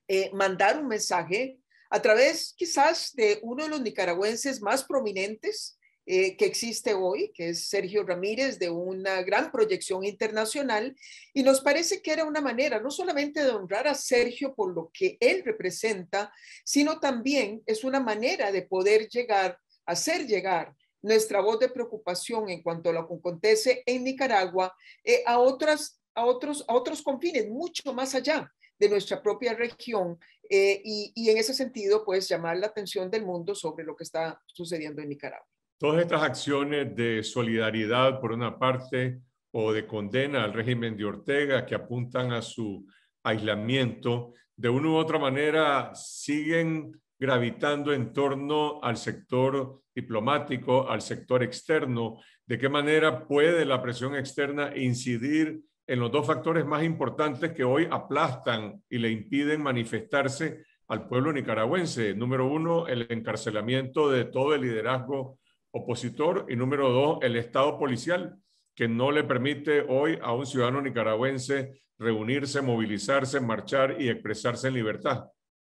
eh, mandar un mensaje a través quizás de uno de los nicaragüenses más prominentes eh, que existe hoy, que es Sergio Ramírez, de una gran proyección internacional, y nos parece que era una manera no solamente de honrar a Sergio por lo que él representa, sino también es una manera de poder llegar, hacer llegar nuestra voz de preocupación en cuanto a lo que acontece en Nicaragua eh, a, otras, a, otros, a otros confines, mucho más allá de nuestra propia región eh, y, y en ese sentido, pues llamar la atención del mundo sobre lo que está sucediendo en Nicaragua. Todas estas acciones de solidaridad, por una parte, o de condena al régimen de Ortega que apuntan a su aislamiento, de una u otra manera siguen gravitando en torno al sector diplomático, al sector externo, de qué manera puede la presión externa incidir en los dos factores más importantes que hoy aplastan y le impiden manifestarse al pueblo nicaragüense. Número uno, el encarcelamiento de todo el liderazgo opositor y número dos, el Estado policial, que no le permite hoy a un ciudadano nicaragüense reunirse, movilizarse, marchar y expresarse en libertad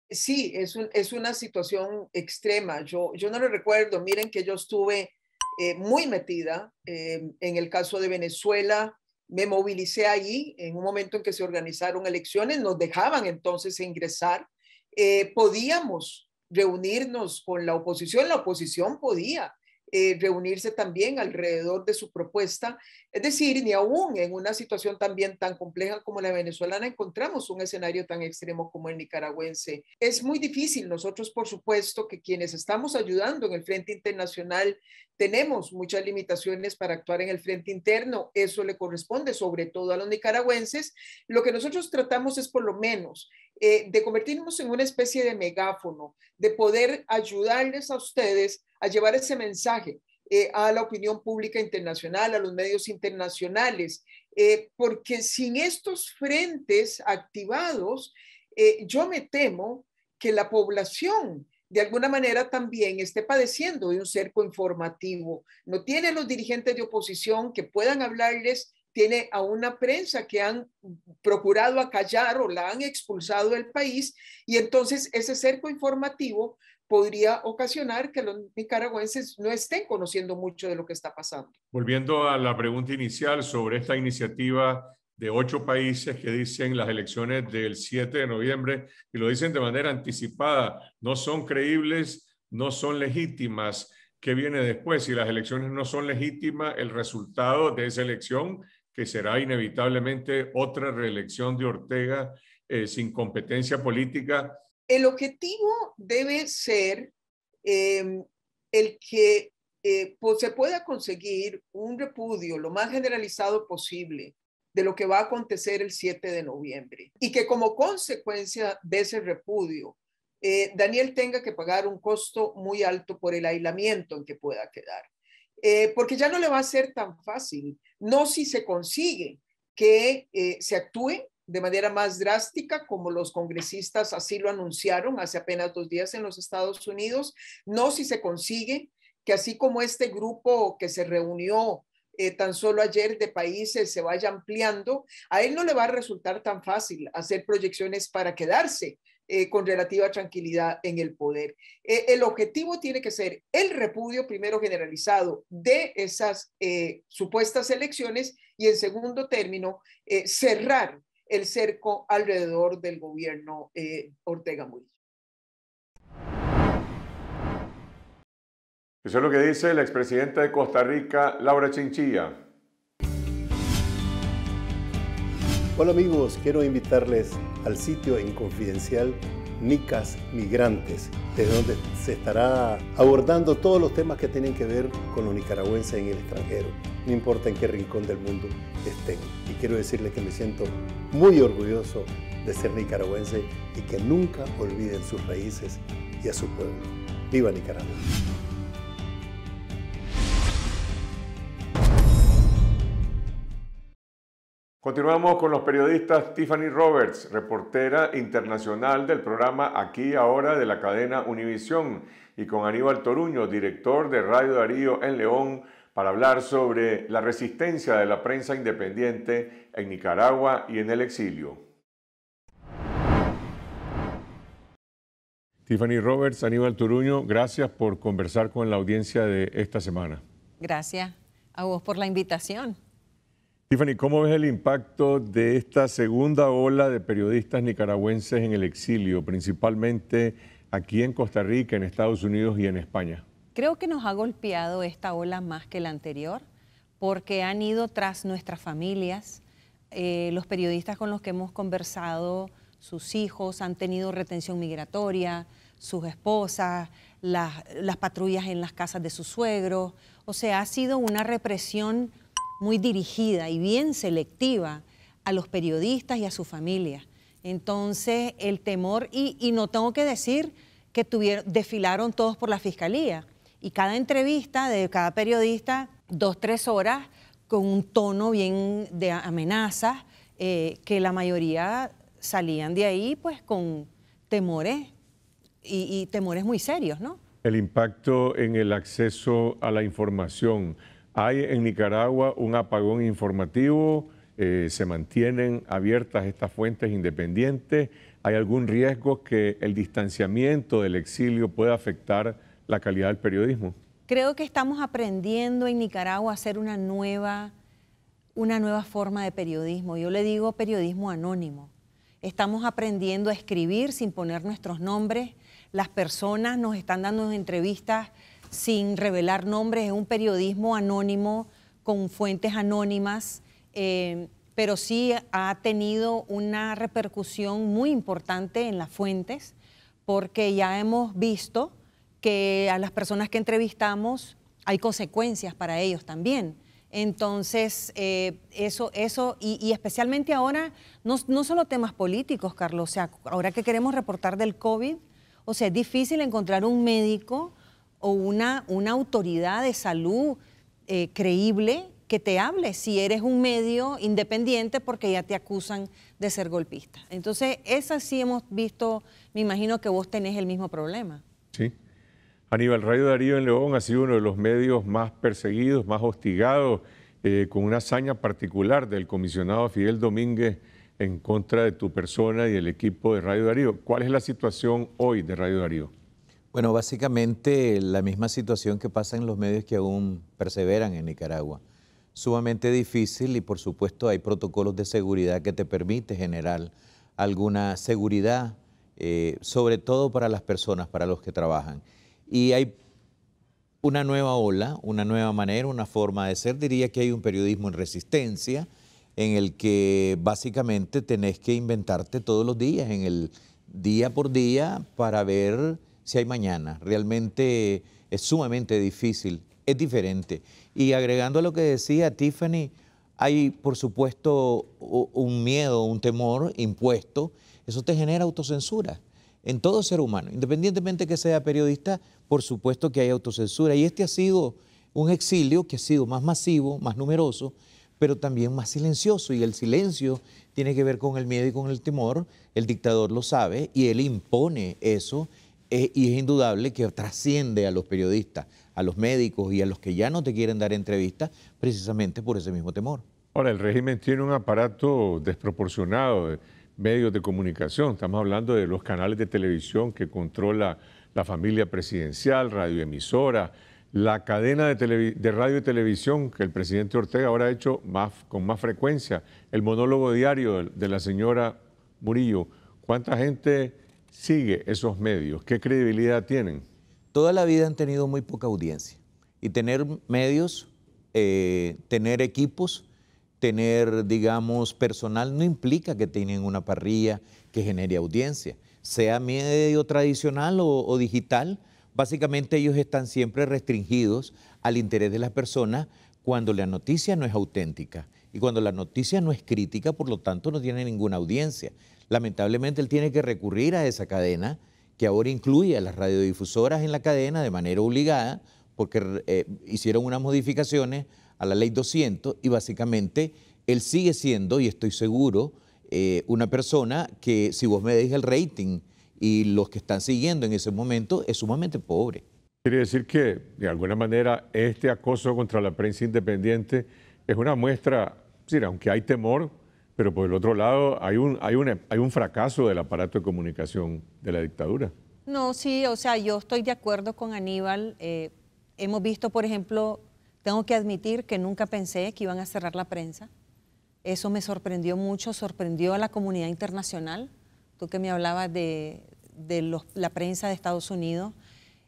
sí, es, una situación extrema. Yo, no lo recuerdo, miren que yo estuve eh, muy metida em, en el caso de Venezuela. Me movilicé allí en un momento en que se organizaron elecciones, nos dejaban entonces ingresar. Eh, podíamos reunirnos con la oposición, la oposición podía eh, reunirse también alrededor de su propuesta. Es decir, ni aún en una situación también tan compleja como la venezolana encontramos un escenario tan extremo como el nicaragüense. Es muy difícil. Nosotros, por supuesto, que quienes estamos ayudando en el Frente Internacional tenemos muchas limitaciones para actuar en el Frente Interno. Eso le corresponde sobre todo a los nicaragüenses. Lo que nosotros tratamos es por lo menos eh, de convertirnos en una especie de megáfono, de poder ayudarles a ustedes a llevar ese mensaje eh, a la opinión pública internacional, a los medios internacionales, eh, porque sin estos frentes activados, yo me temo que la población de alguna manera también esté padeciendo de un cerco informativo. No tiene los dirigentes de oposición que puedan hablarles tiene a una prensa que han procurado acallar o la han expulsado del país y entonces ese cerco informativo podría ocasionar que los nicaragüenses no estén conociendo mucho de lo que está pasando. Volviendo a la pregunta inicial sobre esta iniciativa de ocho países que dicen las elecciones del 7 de noviembre y lo dicen de manera anticipada, no son creíbles, no son legítimas. ¿Qué viene después? Si las elecciones no son legítimas, el resultado de esa elección que será inevitablemente otra reelección de Ortega eh, sin competencia política. El objetivo debe ser em, el que eh, pues, se pueda conseguir un repudio lo más generalizado posible de lo que va a acontecer el 7 de noviembre y que como consecuencia de ese repudio, eh, Daniel tenga que pagar un costo muy alto por el aislamiento en que pueda quedar. Eh, porque ya no le va a ser tan fácil, no si se consigue que eh, se actúe de manera más drástica, como los congresistas así lo anunciaron hace apenas dos días en los Estados Unidos, no si se consigue que así como este grupo que se reunió eh, tan solo ayer de países se vaya ampliando, a él no le va a resultar tan fácil hacer proyecciones para quedarse, eh, con relativa tranquilidad en el poder. Eh, el objetivo tiene que ser el repudio primero generalizado de esas eh, supuestas elecciones y en segundo término cerrar el cerco alrededor del gobierno Ortega Murillo. Eso es lo que dice la expresidenta de Costa Rica, Laura Chinchilla. Hola amigos, quiero invitarles al sitio en Confidencial Nicas Migrantes, desde donde se estará abordando todos los temas que tienen que ver con los nicaragüenses en el extranjero, no importa en qué rincón del mundo estén. Y quiero decirles que me siento muy orgulloso de ser nicaragüense y que nunca olviden sus raíces y a su pueblo. ¡Viva Nicaragua! Continuamos con los periodistas Tiffany Roberts, reportera internacional del programa Aquí Ahora de la cadena Univisión, y con Aníbal Toruño, director de Radio Darío en León, para hablar sobre la resistencia de la prensa independiente en Nicaragua y en el exilio. Tiffany Roberts, Aníbal Toruño, gracias por conversar con la audiencia de esta semana. Gracias a vos por la invitación. Tiffany, ¿cómo ves el impacto de esta segunda ola de periodistas nicaragüenses en el exilio, principalmente aquí en Costa Rica, en Estados Unidos y en España? Creo que nos ha golpeado esta ola más que la anterior, porque han ido tras nuestras familias, eh, los periodistas con los que hemos conversado, sus hijos han tenido retención migratoria, sus esposas, las, las patrullas en las casas de sus suegros, o sea, ha sido una represión muy dirigida y bien selectiva a los periodistas y a su familia. Entonces, el temor, y, no tengo que decir que tuvieron, desfilaron todos por la fiscalía. Y cada entrevista de cada periodista, dos, tres horas, con un tono bien de amenazas, eh, que la mayoría salían de ahí pues con temores y, y temores muy serios, ¿no? El impacto en el acceso a la información, hay en Nicaragua un apagón informativo, eh, se mantienen abiertas estas fuentes independientes. ¿Hay algún riesgo que el distanciamiento del exilio pueda afectar la calidad del periodismo? Creo que estamos aprendiendo en Nicaragua a hacer una nueva, una nueva forma de periodismo. Yo le digo periodismo anónimo. Estamos aprendiendo a escribir sin poner nuestros nombres. Las personas nos están dando entrevistas sin revelar nombres, es un periodismo anónimo, con fuentes anónimas, eh, pero sí ha tenido una repercusión muy importante en las fuentes, porque ya hemos visto que a las personas que entrevistamos hay consecuencias para ellos también. Entonces, eh, eso, y, especialmente ahora, no, no, solo temas políticos, Carlos, o sea, ahora que queremos reportar del COVID, o sea, es difícil encontrar un médico o una, una autoridad de salud eh, creíble que te hable si eres un medio independiente porque ya te acusan de ser golpista. Entonces, esa sí hemos visto, me imagino que vos tenés el mismo problema. Sí. Aníbal Radio Darío en León ha sido uno de los medios más perseguidos, más hostigados, eh, con una hazaña particular del comisionado Fidel Domínguez en contra de tu persona y el equipo de Radio Darío. ¿Cuál es la situación hoy de Radio Darío? Bueno, básicamente la misma situación que pasa en los medios que aún perseveran en Nicaragua. Sumamente difícil y por supuesto hay protocolos de seguridad que te permite generar alguna seguridad, eh, sobre todo para las personas, para los que trabajan. Y hay una nueva ola, una nueva manera, una forma de ser. Diría que hay un periodismo en resistencia en el que básicamente tenés que inventarte todos los días, en el día por día, para ver si hay mañana. Realmente es sumamente difícil, es diferente. Y agregando a lo que decía Tiffany, hay por supuesto un miedo, un temor impuesto. Eso te genera autocensura en todo ser humano, independientemente que sea periodista, por supuesto que hay autocensura. Y este ha sido un exilio que ha sido más masivo, más numeroso, pero también más silencioso. Y el silencio tiene que ver con el miedo y con el temor. El dictador lo sabe y él impone eso eh, y es indudable que trasciende a los periodistas, a los médicos y a los que ya no te quieren dar entrevistas precisamente por ese mismo temor. Ahora, el régimen tiene un aparato desproporcionado de medios de comunicación. Estamos hablando de los canales de televisión que controla la familia presidencial, radioemisora, la cadena de, radio y televisión que el presidente Ortega ahora ha hecho más, con más frecuencia, el monólogo diario de la señora Murillo. ¿Cuánta gente sigue esos medios? ¿Qué credibilidad tienen? Toda la vida han tenido muy poca audiencia. Y tener medios, eh, tener equipos, tener, digamos, personal, no implica que tienen una parrilla que genere audiencia. Sea medio tradicional o, o digital, básicamente ellos están siempre restringidos al interés de las personas cuando la noticia no es auténtica y cuando la noticia no es crítica, por lo tanto no tiene ninguna audiencia. Lamentablemente él tiene que recurrir a esa cadena que ahora incluye a las radiodifusoras en la cadena de manera obligada porque eh, hicieron unas modificaciones a la ley 200 y básicamente él sigue siendo, y estoy seguro, eh, una persona que si vos me deis el rating y los que están siguiendo en ese momento es sumamente pobre. Quiere decir que, de alguna manera, este acoso contra la prensa independiente es una muestra, aunque hay temor, pero por el otro lado, hay un, hay, hay un fracaso del aparato de comunicación de la dictadura. No, sí, o sea, yo estoy de acuerdo con Aníbal. Eh, hemos visto, por ejemplo, tengo que admitir que nunca pensé que iban a cerrar la prensa. Eso me sorprendió mucho, sorprendió a la comunidad internacional. Tú que me hablabas de, de los, la prensa de Estados Unidos,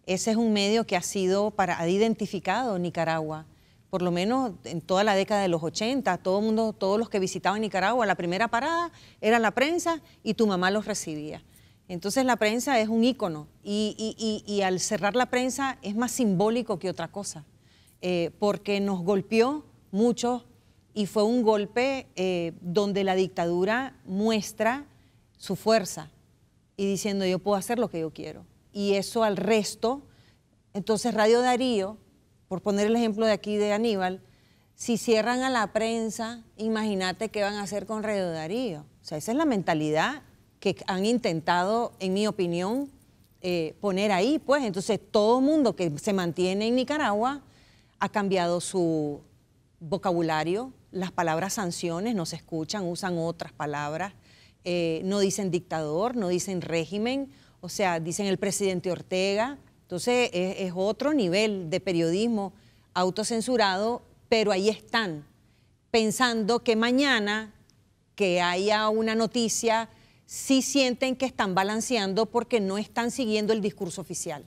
ese es un medio que ha sido para, ha identificado Nicaragua por lo menos en toda la década de los 80, todo mundo, todos los que visitaban Nicaragua, la primera parada era la prensa y tu mamá los recibía. Entonces la prensa es un ícono y, al cerrar la prensa es más simbólico que otra cosa, eh, porque nos golpeó mucho y fue un golpe eh, donde la dictadura muestra su fuerza y diciendo yo puedo hacer lo que yo quiero. Y eso al resto, entonces Radio Darío por poner el ejemplo de aquí de Aníbal, si cierran a la prensa, imagínate qué van a hacer con Redo Darío. O sea, esa es la mentalidad que han intentado, en mi opinión, eh, poner ahí. Pues entonces todo el mundo que se mantiene en Nicaragua ha cambiado su vocabulario, las palabras sanciones no se escuchan, usan otras palabras, eh, no dicen dictador, no dicen régimen, o sea, dicen el presidente Ortega, entonces es, otro nivel de periodismo autocensurado, pero ahí están, pensando que mañana que haya una noticia, sí sienten que están balanceando porque no están siguiendo el discurso oficial.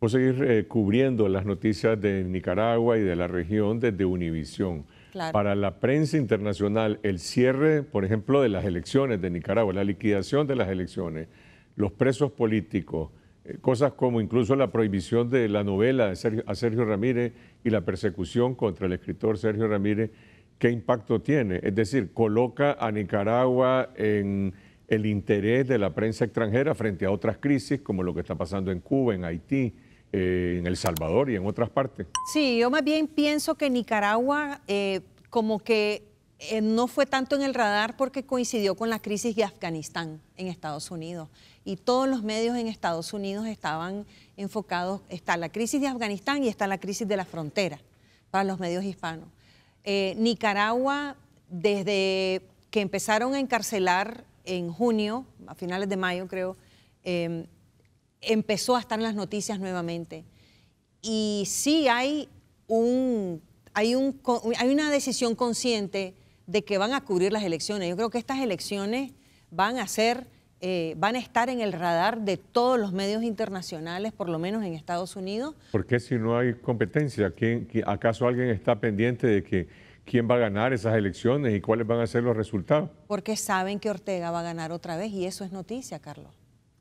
Vamos seguir eh, cubriendo las noticias de Nicaragua y de la región desde Univisión. Para la prensa internacional, el cierre, por ejemplo, de las elecciones de Nicaragua, la liquidación de las elecciones, los presos políticos, eh, cosas como incluso la prohibición de la novela a Sergio Ramírez y la persecución contra el escritor Sergio Ramírez, ¿qué impacto tiene? Es decir, coloca a Nicaragua en el interés de la prensa extranjera frente a otras crisis como lo que está pasando en Cuba, en Haití. Eh, en El Salvador y en otras partes. Sí, yo más bien pienso que Nicaragua eh, como que no fue tanto en el radar porque coincidió con la crisis de Afganistán en Estados Unidos y todos los medios en Estados Unidos estaban enfocados, está la crisis de Afganistán y está la crisis de la frontera para los medios hispanos. Eh, Nicaragua, desde que empezaron a encarcelar en junio, a finales de mayo creo, em, empezó a estar en las noticias nuevamente. Y sí hay, un, hay, un, hay una decisión consciente de que van a cubrir las elecciones. Yo creo que estas elecciones van a ser eh, van a estar en el radar de todos los medios internacionales, por lo menos en Estados Unidos. ¿Por qué si no hay competencia? ¿Acaso alguien está pendiente de que quién va a ganar esas elecciones y cuáles van a ser los resultados? Porque saben que Ortega va a ganar otra vez y eso es noticia, Carlos.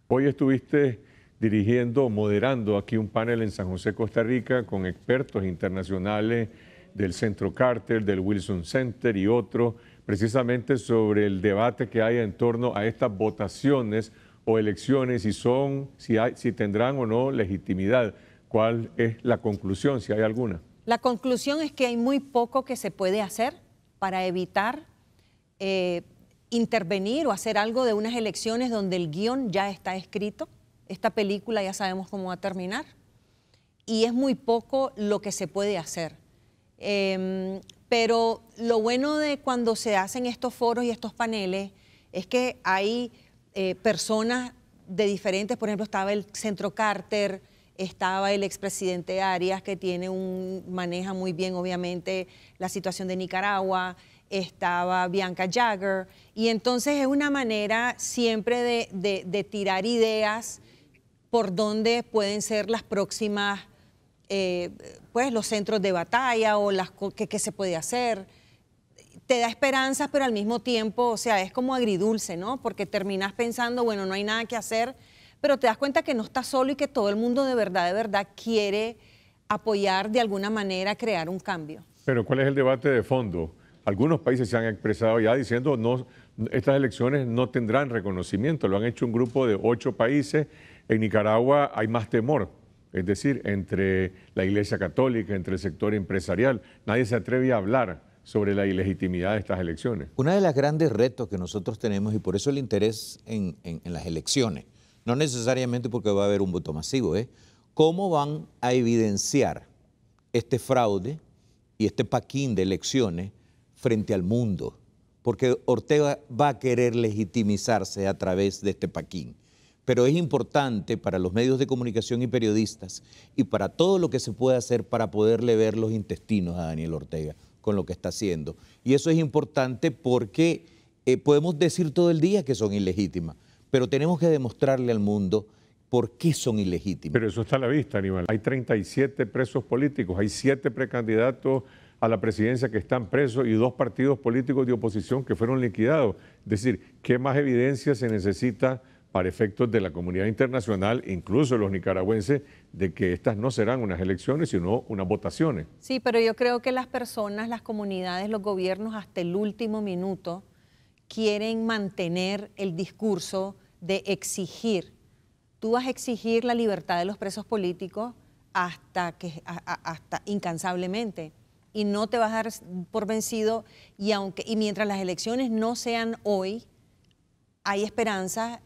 Hoy estuviste dirigiendo, moderando aquí un panel en San José, Costa Rica, con expertos internacionales del Centro Carter, del Wilson Center y otros precisamente sobre el debate que hay en torno a estas votaciones o elecciones, si son, si, hay, si tendrán o no legitimidad. ¿Cuál es la conclusión, si hay alguna? La conclusión es que hay muy poco que se puede hacer para evitar eh, intervenir o hacer algo de unas elecciones donde el guión ya está escrito. Esta película ya sabemos cómo va a terminar. Y es muy poco lo que se puede hacer. Em, pero lo bueno de cuando se hacen estos foros y estos paneles es que hay eh, personas de diferentes, por ejemplo, estaba el Centro Carter, estaba el expresidente Arias, que maneja muy bien, obviamente, la situación de Nicaragua, estaba Bianca Jagger, y entonces es una manera siempre de, tirar ideas por dónde pueden ser las próximas eh, pues, los centros de batalla o las que, se puede hacer. Te da esperanzas, pero al mismo tiempo, o sea, es como agridulce, ¿no? Porque terminas pensando, bueno, no hay nada que hacer, pero te das cuenta que no estás solo y que todo el mundo de verdad, de verdad quiere apoyar de alguna manera, crear un cambio. Pero ¿cuál es el debate de fondo? Algunos países se han expresado ya diciendo no, estas elecciones no tendrán reconocimiento. Lo han hecho un grupo de ocho países. En Nicaragua hay más temor es decir, entre la Iglesia Católica, entre el sector empresarial. Nadie se atreve a hablar sobre la ilegitimidad de estas elecciones. Uno de los grandes retos que nosotros tenemos, y por eso el interés en, las elecciones, no necesariamente porque va a haber un voto masivo, ¿eh? cómo van a evidenciar este fraude y este paquín de elecciones frente al mundo, porque Ortega va a querer legitimizarse a través de este paquín pero es importante para los medios de comunicación y periodistas y para todo lo que se puede hacer para poderle ver los intestinos a Daniel Ortega con lo que está haciendo. Y eso es importante porque eh, podemos decir todo el día que son ilegítimas, pero tenemos que demostrarle al mundo por qué son ilegítimas. Pero eso está a la vista, Aníbal. Hay 37 presos políticos, hay 7 precandidatos a la presidencia que están presos y dos partidos políticos de oposición que fueron liquidados. Es decir, ¿qué más evidencia se necesita para efectos de la comunidad internacional, incluso los nicaragüenses, de que estas no serán unas elecciones, sino unas votaciones. Sí, pero yo creo que las personas, las comunidades, los gobiernos hasta el último minuto quieren mantener el discurso de exigir. Tú vas a exigir la libertad de los presos políticos hasta, que, hasta incansablemente y no te vas a dar por vencido y, aunque, y mientras las elecciones no sean hoy, hay esperanza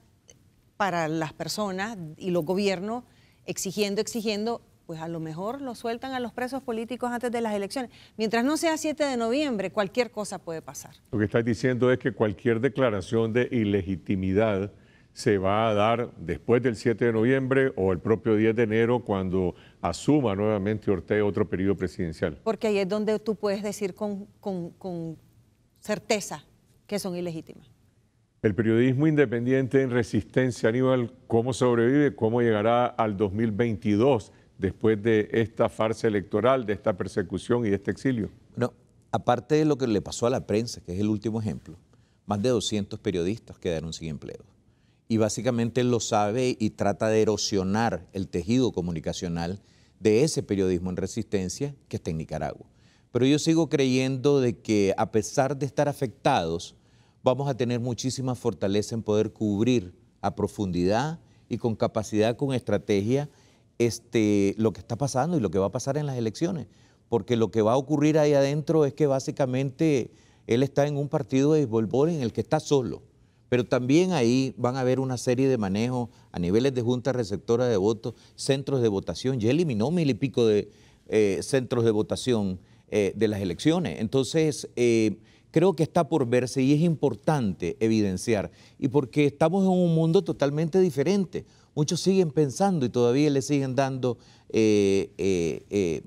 para las personas y los gobiernos exigiendo, exigiendo, pues a lo mejor lo sueltan a los presos políticos antes de las elecciones. Mientras no sea 7 de noviembre, cualquier cosa puede pasar. Lo que estás diciendo es que cualquier declaración de ilegitimidad se va a dar después del 7 de noviembre o el propio 10 de enero cuando asuma nuevamente Ortega otro periodo presidencial. Porque ahí es donde tú puedes decir con, con certeza que son ilegítimas. El periodismo independiente en resistencia, Aníbal, ¿cómo sobrevive? ¿Cómo llegará al 2022 después de esta farsa electoral, de esta persecución y de este exilio? No, aparte de lo que le pasó a la prensa, que es el último ejemplo, más de 200 periodistas quedaron sin empleo. Y básicamente lo sabe y trata de erosionar el tejido comunicacional de ese periodismo en resistencia que está en Nicaragua. Pero yo sigo creyendo de que a pesar de estar afectados, vamos a tener muchísima fortaleza en poder cubrir a profundidad y con capacidad, con estrategia, este, lo que está pasando y lo que va a pasar en las elecciones. Porque lo que va a ocurrir ahí adentro es que básicamente él está en un partido de béisbol en el que está solo. Pero también ahí van a haber una serie de manejos a niveles de junta receptora de votos, centros de votación. Ya eliminó mil y pico de eh, centros de votación eh, de las elecciones. Entonces, eh, creo que está por verse y es importante evidenciar. Y porque estamos en un mundo totalmente diferente. Muchos siguen pensando y todavía le siguen dando eh, eh, eh,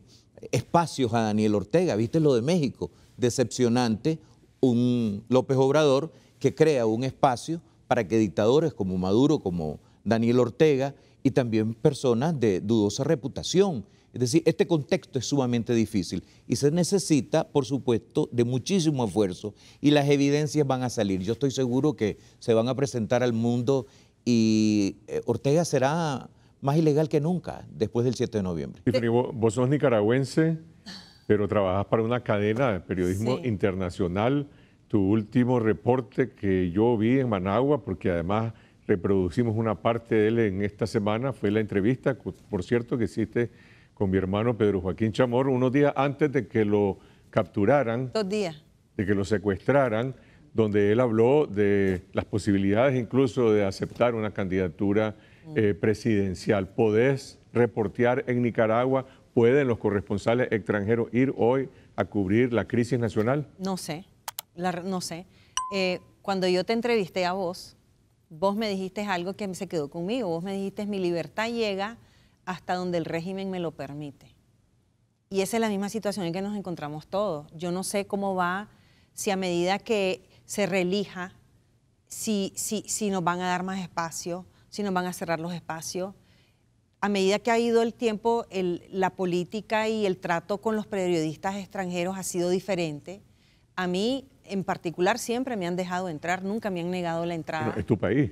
espacios a Daniel Ortega. ¿Viste lo de México? Decepcionante, un López Obrador que crea un espacio para que dictadores como Maduro, como Daniel Ortega y también personas de dudosa reputación es decir, este contexto es sumamente difícil y se necesita, por supuesto, de muchísimo esfuerzo y las evidencias van a salir. Yo estoy seguro que se van a presentar al mundo y eh, Ortega será más ilegal que nunca después del 7 de noviembre. Sí, vos, vos, sos nicaragüense, pero trabajas para una cadena de periodismo internacional. Tu último reporte que yo vi en Managua, porque además reproducimos una parte de él en esta semana, fue la entrevista, por cierto, que hiciste con mi hermano Pedro Joaquín Chamorro unos días antes de que lo capturaran. Dos días. De que lo secuestraran, donde él habló de las posibilidades incluso de aceptar una candidatura eh, mm. presidencial. ¿Podés reportear en Nicaragua? ¿Pueden los corresponsales extranjeros ir hoy a cubrir la crisis nacional? No sé, no sé. Eh, cuando yo te entrevisté a vos, vos me dijiste algo que se quedó conmigo. Vos me dijiste, mi libertad llega hasta donde el régimen me lo permite. Y esa es la misma situación en que nos encontramos todos. Yo no sé cómo va, si a medida que se relija, si, si, si nos van a dar más espacio, si nos van a cerrar los espacios. A medida que ha ido el tiempo, el, la política y el trato con los periodistas extranjeros ha sido diferente. A mí, en particular, siempre me han dejado entrar, nunca me han negado la entrada. es tu país.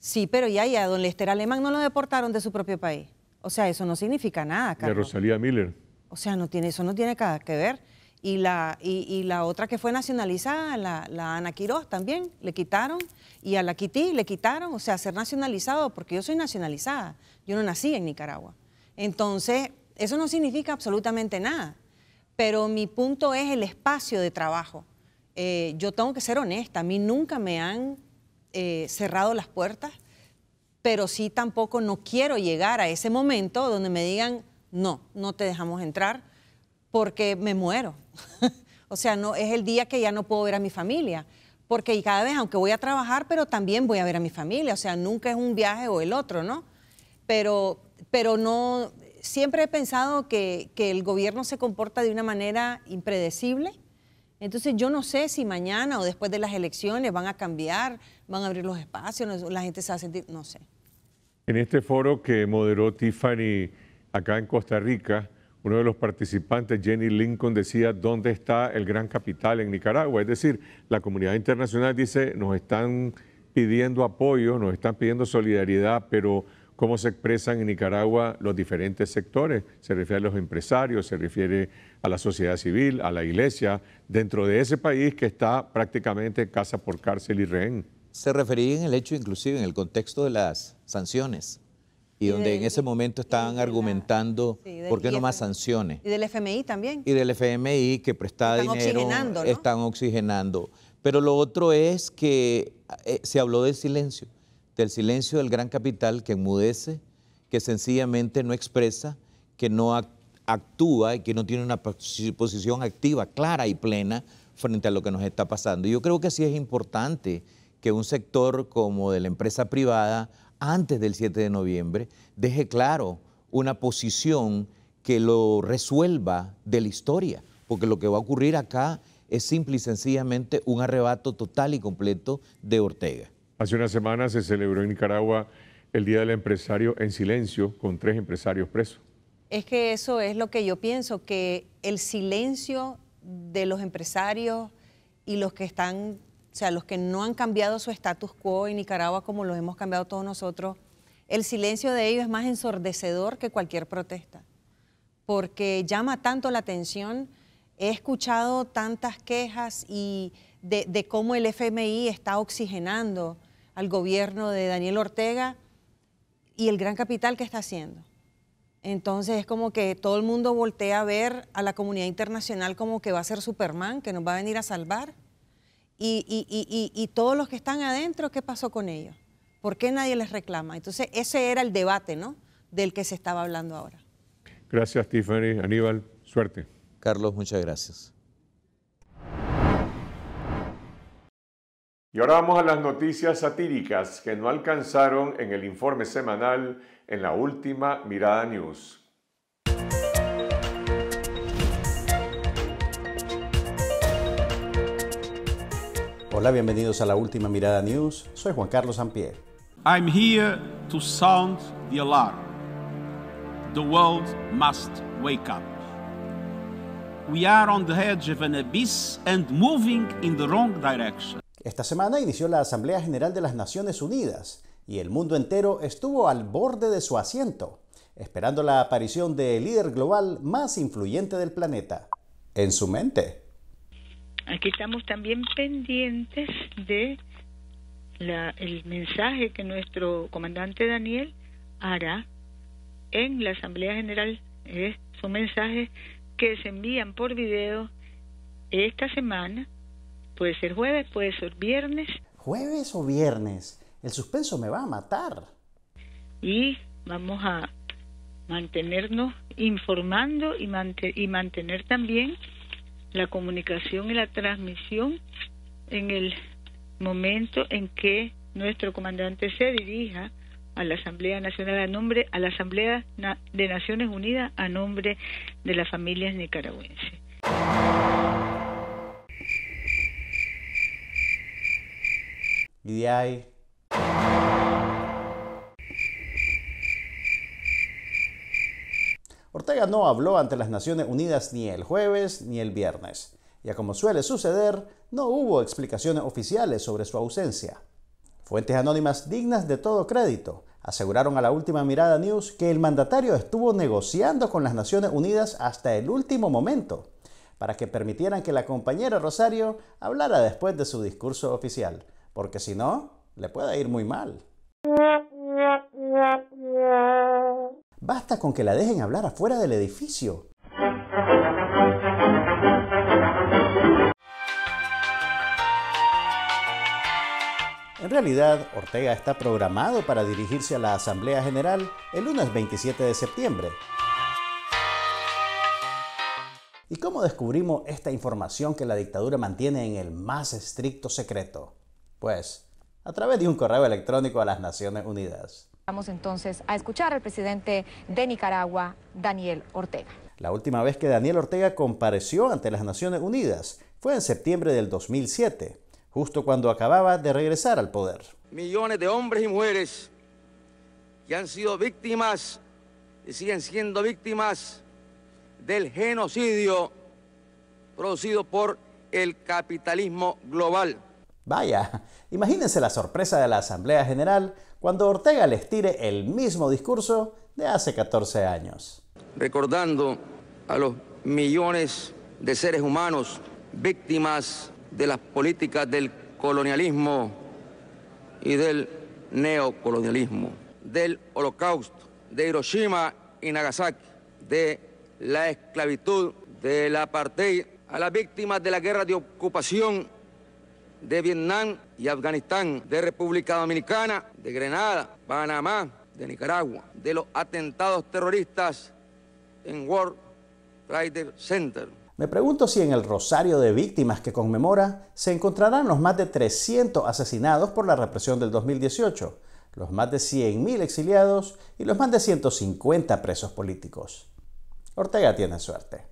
Sí, pero ya, ya, don Lester Alemán no lo deportaron de su propio país. O sea, eso no significa nada, Carlos. De Rosalía Miller. O sea, no tiene, eso no tiene nada que ver. Y la, y, la otra que fue nacionalizada, la, Ana Quiroz también, le quitaron. Y a la Kitty le quitaron, o sea, ser nacionalizado, porque yo soy nacionalizada. Yo no nací en Nicaragua. Entonces, eso no significa absolutamente nada. Pero mi punto es el espacio de trabajo. Eh, yo tengo que ser honesta, a mí nunca me han eh, cerrado las puertas pero sí tampoco no quiero llegar a ese momento donde me digan, no, no te dejamos entrar porque me muero. *laughs* o sea, no, es el día que ya no puedo ver a mi familia. Porque cada vez, aunque voy a trabajar, pero también voy a ver a mi familia. O sea, nunca es un viaje o el otro, ¿no? Pero, pero no, siempre he pensado que, que el gobierno se comporta de una manera impredecible. Entonces yo no sé si mañana o después de las elecciones van a cambiar, van a abrir los espacios, la gente se va a sentir, no sé. En este foro que moderó Tiffany acá en Costa Rica, uno de los participantes, Jenny Lincoln, decía, ¿dónde está el gran capital en Nicaragua? Es decir, la comunidad internacional dice, nos están pidiendo apoyo, nos están pidiendo solidaridad, pero ¿cómo se expresan en Nicaragua los diferentes sectores? Se refiere a los empresarios, se refiere a la sociedad civil, a la iglesia, dentro de ese país que está prácticamente casa por cárcel y rehén se refería en el hecho, inclusive en el contexto de las sanciones, y, donde en ese momento estaban argumentando por qué no más sanciones. Y del FMI también. Y del FMI que prestaba están Oxigenando, ¿no? Están oxigenando. Pero lo otro es que eh, se habló del silencio, del silencio del gran capital que enmudece, que sencillamente no expresa, que no actúa y que no tiene una posición activa, clara y plena frente a lo que nos está pasando. yo creo que sí es importante que un sector como de la empresa privada, antes del 7 de noviembre, deje claro una posición que lo resuelva de la historia, porque lo que va a ocurrir acá es simple y sencillamente un arrebato total y completo de Ortega. Hace una semana se celebró en Nicaragua el Día del Empresario en silencio, con tres empresarios presos. Es que eso es lo que yo pienso, que el silencio de los empresarios y los que están o sea, los que no han cambiado su status quo en Nicaragua como los hemos cambiado todos nosotros, el silencio de ellos es más ensordecedor que cualquier protesta, porque llama tanto la atención. He escuchado tantas quejas y de, de cómo el FMI está oxigenando al gobierno de Daniel Ortega y el gran capital que está haciendo. Entonces es como que todo el mundo voltea a ver a la comunidad internacional como que va a ser Superman, que nos va a venir a salvar y, todos los que están adentro, ¿qué pasó con ellos? ¿Por qué nadie les reclama? Entonces, ese era el debate, ¿no? Del que se estaba hablando ahora. Gracias, Tiffany. Aníbal, suerte. Carlos, muchas gracias. Y ahora vamos a las noticias satíricas que no alcanzaron en el informe semanal en la última Mirada News. Hola, bienvenidos a la última mirada news. Soy Juan Carlos Sampier. I'm here to sound the alarm. The world must wake up. We are on the edge of an abyss and moving in the wrong direction. Esta semana inició la Asamblea General de las Naciones Unidas y el mundo entero estuvo al borde de su asiento, esperando la aparición del líder global más influyente del planeta. En su mente. Aquí estamos también pendientes de el mensaje que nuestro comandante Daniel hará en la Asamblea General. son mensajes que se envían por video esta semana. Puede ser jueves, puede ser viernes. Jueves o viernes. El suspenso me va a matar. Y vamos a mantenernos informando y, y mantener también la comunicación y la transmisión en el momento en que nuestro comandante se dirija a la Asamblea Nacional a nombre a la Asamblea de Naciones Unidas a nombre de las familias nicaragüenses. Y Ortega no habló ante las Naciones Unidas ni el jueves ni el viernes. Ya como suele suceder, no hubo explicaciones oficiales sobre su ausencia. Fuentes anónimas dignas de todo crédito aseguraron a la última mirada News que el mandatario estuvo negociando con las Naciones Unidas hasta el último momento para que permitieran que la compañera Rosario hablara después de su discurso oficial, porque si no, le puede ir muy mal. Basta con que la dejen hablar afuera del edificio. En realidad, Ortega está programado para dirigirse a la Asamblea General el lunes 27 de septiembre. ¿Y cómo descubrimos esta información que la dictadura mantiene en el más estricto secreto? Pues, a través de un correo electrónico a las Naciones Unidas. Vamos entonces a escuchar al presidente de Nicaragua, Daniel Ortega. La última vez que Daniel Ortega compareció ante las Naciones Unidas fue en septiembre del 2007, justo cuando acababa de regresar al poder. Millones de hombres y mujeres que han sido víctimas y siguen siendo víctimas del genocidio producido por el capitalismo global. Vaya, imagínense la sorpresa de la Asamblea General cuando Ortega les tire el mismo discurso de hace 14 años. Recordando a los millones de seres humanos víctimas de las políticas del colonialismo y del neocolonialismo, del holocausto, de Hiroshima y Nagasaki, de la esclavitud, del apartheid, a las víctimas de la guerra de ocupación de Vietnam y Afganistán, de República Dominicana, de Grenada, Panamá, de Nicaragua, de los atentados terroristas en World Trade Center. Me pregunto si en el rosario de víctimas que conmemora se encontrarán los más de 300 asesinados por la represión del 2018, los más de 100.000 exiliados y los más de 150 presos políticos. Ortega tiene suerte.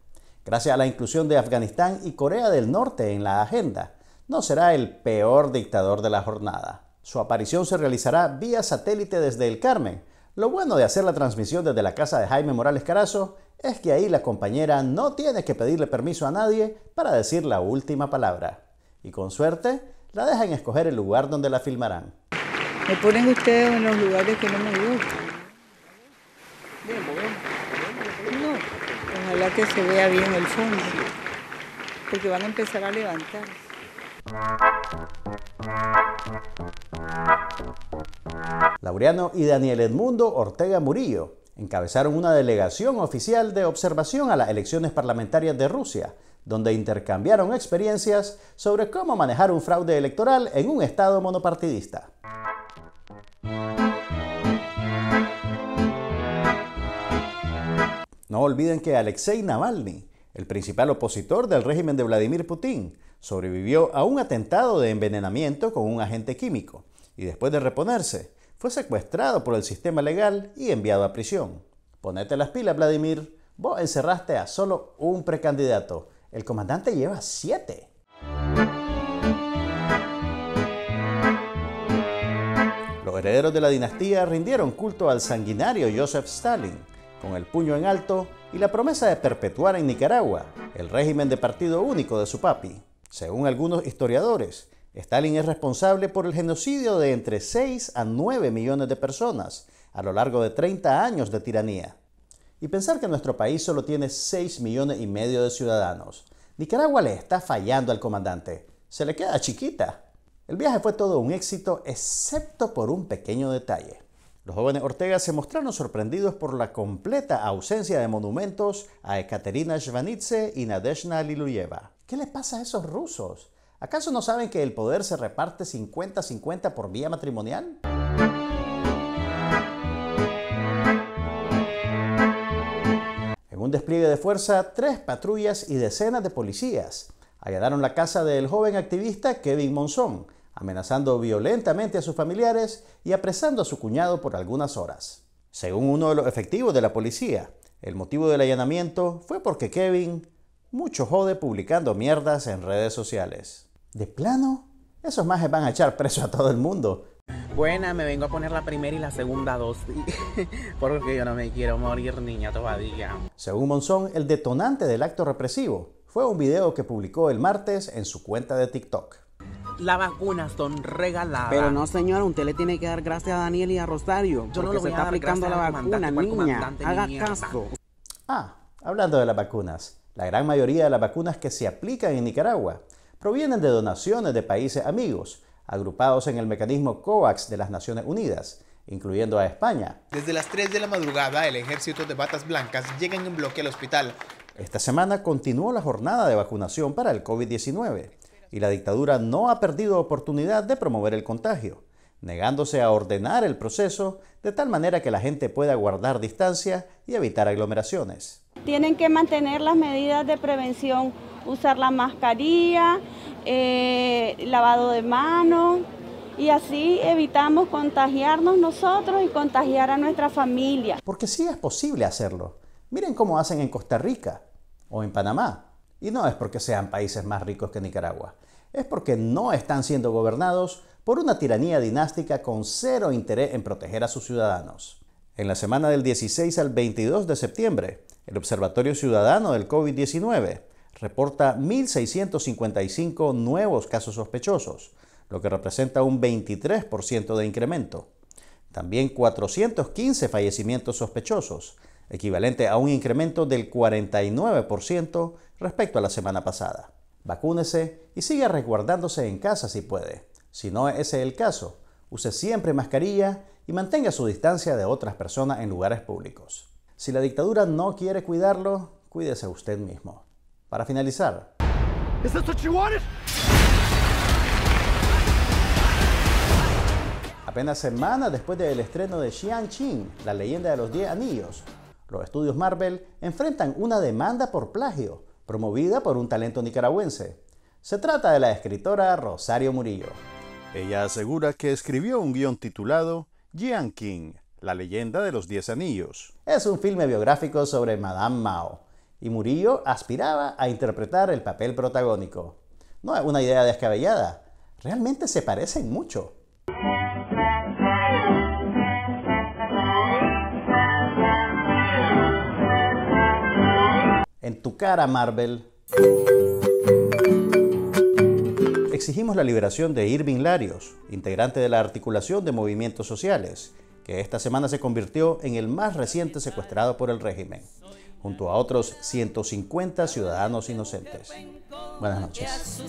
Gracias a la inclusión de Afganistán y Corea del Norte en la agenda, no será el peor dictador de la jornada. Su aparición se realizará vía satélite desde el Carmen. Lo bueno de hacer la transmisión desde la casa de Jaime Morales Carazo es que ahí la compañera no tiene que pedirle permiso a nadie para decir la última palabra. Y con suerte, la dejan escoger el lugar donde la filmarán. Me ponen ustedes en los lugares que no me gustan. No, ojalá que se vea bien el fondo, porque van a empezar a levantar. Laureano y Daniel Edmundo Ortega Murillo encabezaron una delegación oficial de observación a las elecciones parlamentarias de Rusia, donde intercambiaron experiencias sobre cómo manejar un fraude electoral en un estado monopartidista. No olviden que Alexei Navalny, el principal opositor del régimen de Vladimir Putin, Sobrevivió a un atentado de envenenamiento con un agente químico y después de reponerse, fue secuestrado por el sistema legal y enviado a prisión. Ponete las pilas, Vladimir. Vos encerraste a solo un precandidato. El comandante lleva siete. Los herederos de la dinastía rindieron culto al sanguinario Joseph Stalin, con el puño en alto y la promesa de perpetuar en Nicaragua el régimen de partido único de su papi. Según algunos historiadores, Stalin es responsable por el genocidio de entre 6 a 9 millones de personas a lo largo de 30 años de tiranía. Y pensar que nuestro país solo tiene 6 millones y medio de ciudadanos. Nicaragua le está fallando al comandante. Se le queda chiquita. El viaje fue todo un éxito excepto por un pequeño detalle. Los jóvenes Ortega se mostraron sorprendidos por la completa ausencia de monumentos a Ekaterina Shvanitze y Nadezhda Liluyeva. ¿Qué les pasa a esos rusos? ¿Acaso no saben que el poder se reparte 50-50 por vía matrimonial? En un despliegue de fuerza, tres patrullas y decenas de policías allanaron la casa del joven activista Kevin Monzón, amenazando violentamente a sus familiares y apresando a su cuñado por algunas horas. Según uno de los efectivos de la policía, el motivo del allanamiento fue porque Kevin mucho jode publicando mierdas en redes sociales. ¿De plano? Esos majes van a echar preso a todo el mundo. Buena, me vengo a poner la primera y la segunda dosis, *laughs* porque yo no me quiero morir niña todavía. Según Monzón, el detonante del acto represivo fue un video que publicó el martes en su cuenta de TikTok las vacunas son regaladas. Pero no, señora, usted le tiene que dar gracias a Daniel y a Rosario. porque se está aplicando la vacuna, niña. Haga casco. Ah, hablando de las vacunas. La gran mayoría de las vacunas que se aplican en Nicaragua provienen de donaciones de países amigos, agrupados en el mecanismo COVAX de las Naciones Unidas, incluyendo a España. Desde las 3 de la madrugada, el ejército de batas blancas llega en bloque al hospital. Esta semana continuó la jornada de vacunación para el COVID-19 y la dictadura no ha perdido oportunidad de promover el contagio, negándose a ordenar el proceso de tal manera que la gente pueda guardar distancia y evitar aglomeraciones. Tienen que mantener las medidas de prevención, usar la mascarilla, eh, lavado de manos y así evitamos contagiarnos nosotros y contagiar a nuestra familia. Porque sí es posible hacerlo. Miren cómo hacen en Costa Rica o en Panamá. Y no es porque sean países más ricos que Nicaragua, es porque no están siendo gobernados por una tiranía dinástica con cero interés en proteger a sus ciudadanos. En la semana del 16 al 22 de septiembre, el Observatorio Ciudadano del COVID-19 reporta 1.655 nuevos casos sospechosos, lo que representa un 23% de incremento. También 415 fallecimientos sospechosos, equivalente a un incremento del 49% respecto a la semana pasada. Vacúnese y siga resguardándose en casa si puede. Si no ese es el caso, use siempre mascarilla y mantenga su distancia de otras personas en lugares públicos. Si la dictadura no quiere cuidarlo, cuídese usted mismo. Para finalizar, Apenas semanas después del estreno de Xian Qing, la leyenda de los 10 anillos, los estudios Marvel enfrentan una demanda por plagio promovida por un talento nicaragüense. Se trata de la escritora Rosario Murillo. Ella asegura que escribió un guión titulado Jian King, la leyenda de los Diez Anillos. Es un filme biográfico sobre Madame Mao, y Murillo aspiraba a interpretar el papel protagónico. No es una idea descabellada, realmente se parecen mucho. En tu cara, Marvel. Exigimos la liberación de Irving Larios, integrante de la articulación de movimientos sociales, que esta semana se convirtió en el más reciente secuestrado por el régimen, junto a otros 150 ciudadanos inocentes. Buenas noches.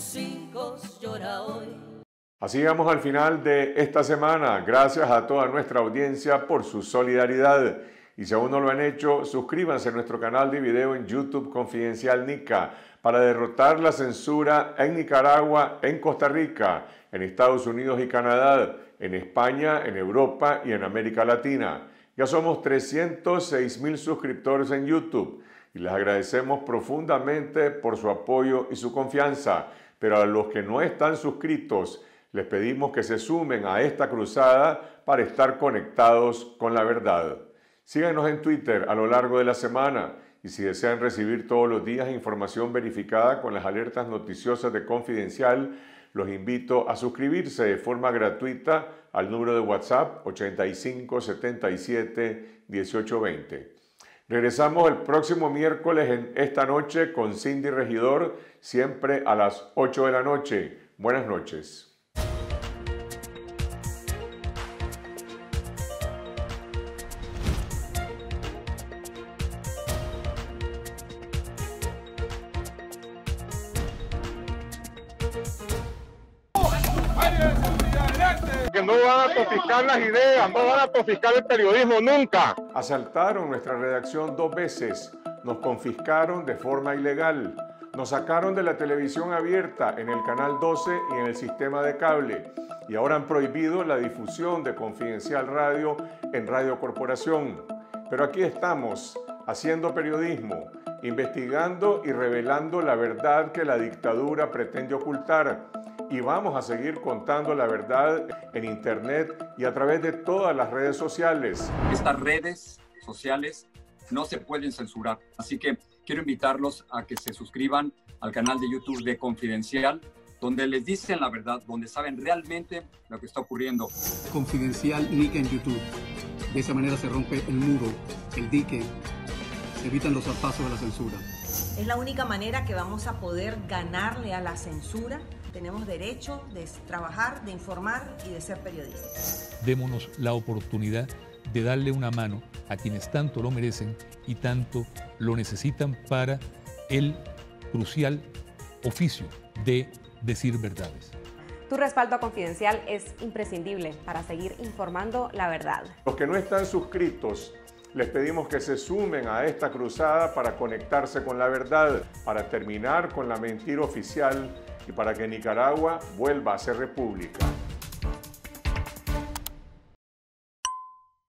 Así llegamos al final de esta semana. Gracias a toda nuestra audiencia por su solidaridad. Y si aún no lo han hecho, suscríbanse a nuestro canal de video en YouTube Confidencial Nica para derrotar la censura en Nicaragua, en Costa Rica, en Estados Unidos y Canadá, en España, en Europa y en América Latina. Ya somos 306 mil suscriptores en YouTube y les agradecemos profundamente por su apoyo y su confianza. Pero a los que no están suscritos, les pedimos que se sumen a esta cruzada para estar conectados con la verdad. Síganos en Twitter a lo largo de la semana y si desean recibir todos los días información verificada con las alertas noticiosas de Confidencial, los invito a suscribirse de forma gratuita al número de WhatsApp 85 77 1820. Regresamos el próximo miércoles en esta noche con Cindy Regidor, siempre a las 8 de la noche. Buenas noches. las ideas, no van a confiscar el periodismo nunca. Asaltaron nuestra redacción dos veces, nos confiscaron de forma ilegal, nos sacaron de la televisión abierta en el canal 12 y en el sistema de cable y ahora han prohibido la difusión de Confidencial Radio en Radio Corporación. Pero aquí estamos, haciendo periodismo, investigando y revelando la verdad que la dictadura pretende ocultar y vamos a seguir contando la verdad en Internet y a través de todas las redes sociales. Estas redes sociales no se pueden censurar, así que quiero invitarlos a que se suscriban al canal de YouTube de Confidencial, donde les dicen la verdad, donde saben realmente lo que está ocurriendo. Confidencial Nick en YouTube. De esa manera se rompe el muro, el dique, se evitan los zarpazos de la censura. Es la única manera que vamos a poder ganarle a la censura tenemos derecho de trabajar, de informar y de ser periodistas. Démonos la oportunidad de darle una mano a quienes tanto lo merecen y tanto lo necesitan para el crucial oficio de decir verdades. Tu respaldo Confidencial es imprescindible para seguir informando la verdad. Los que no están suscritos, les pedimos que se sumen a esta cruzada para conectarse con la verdad, para terminar con la mentira oficial y para que Nicaragua vuelva a ser república.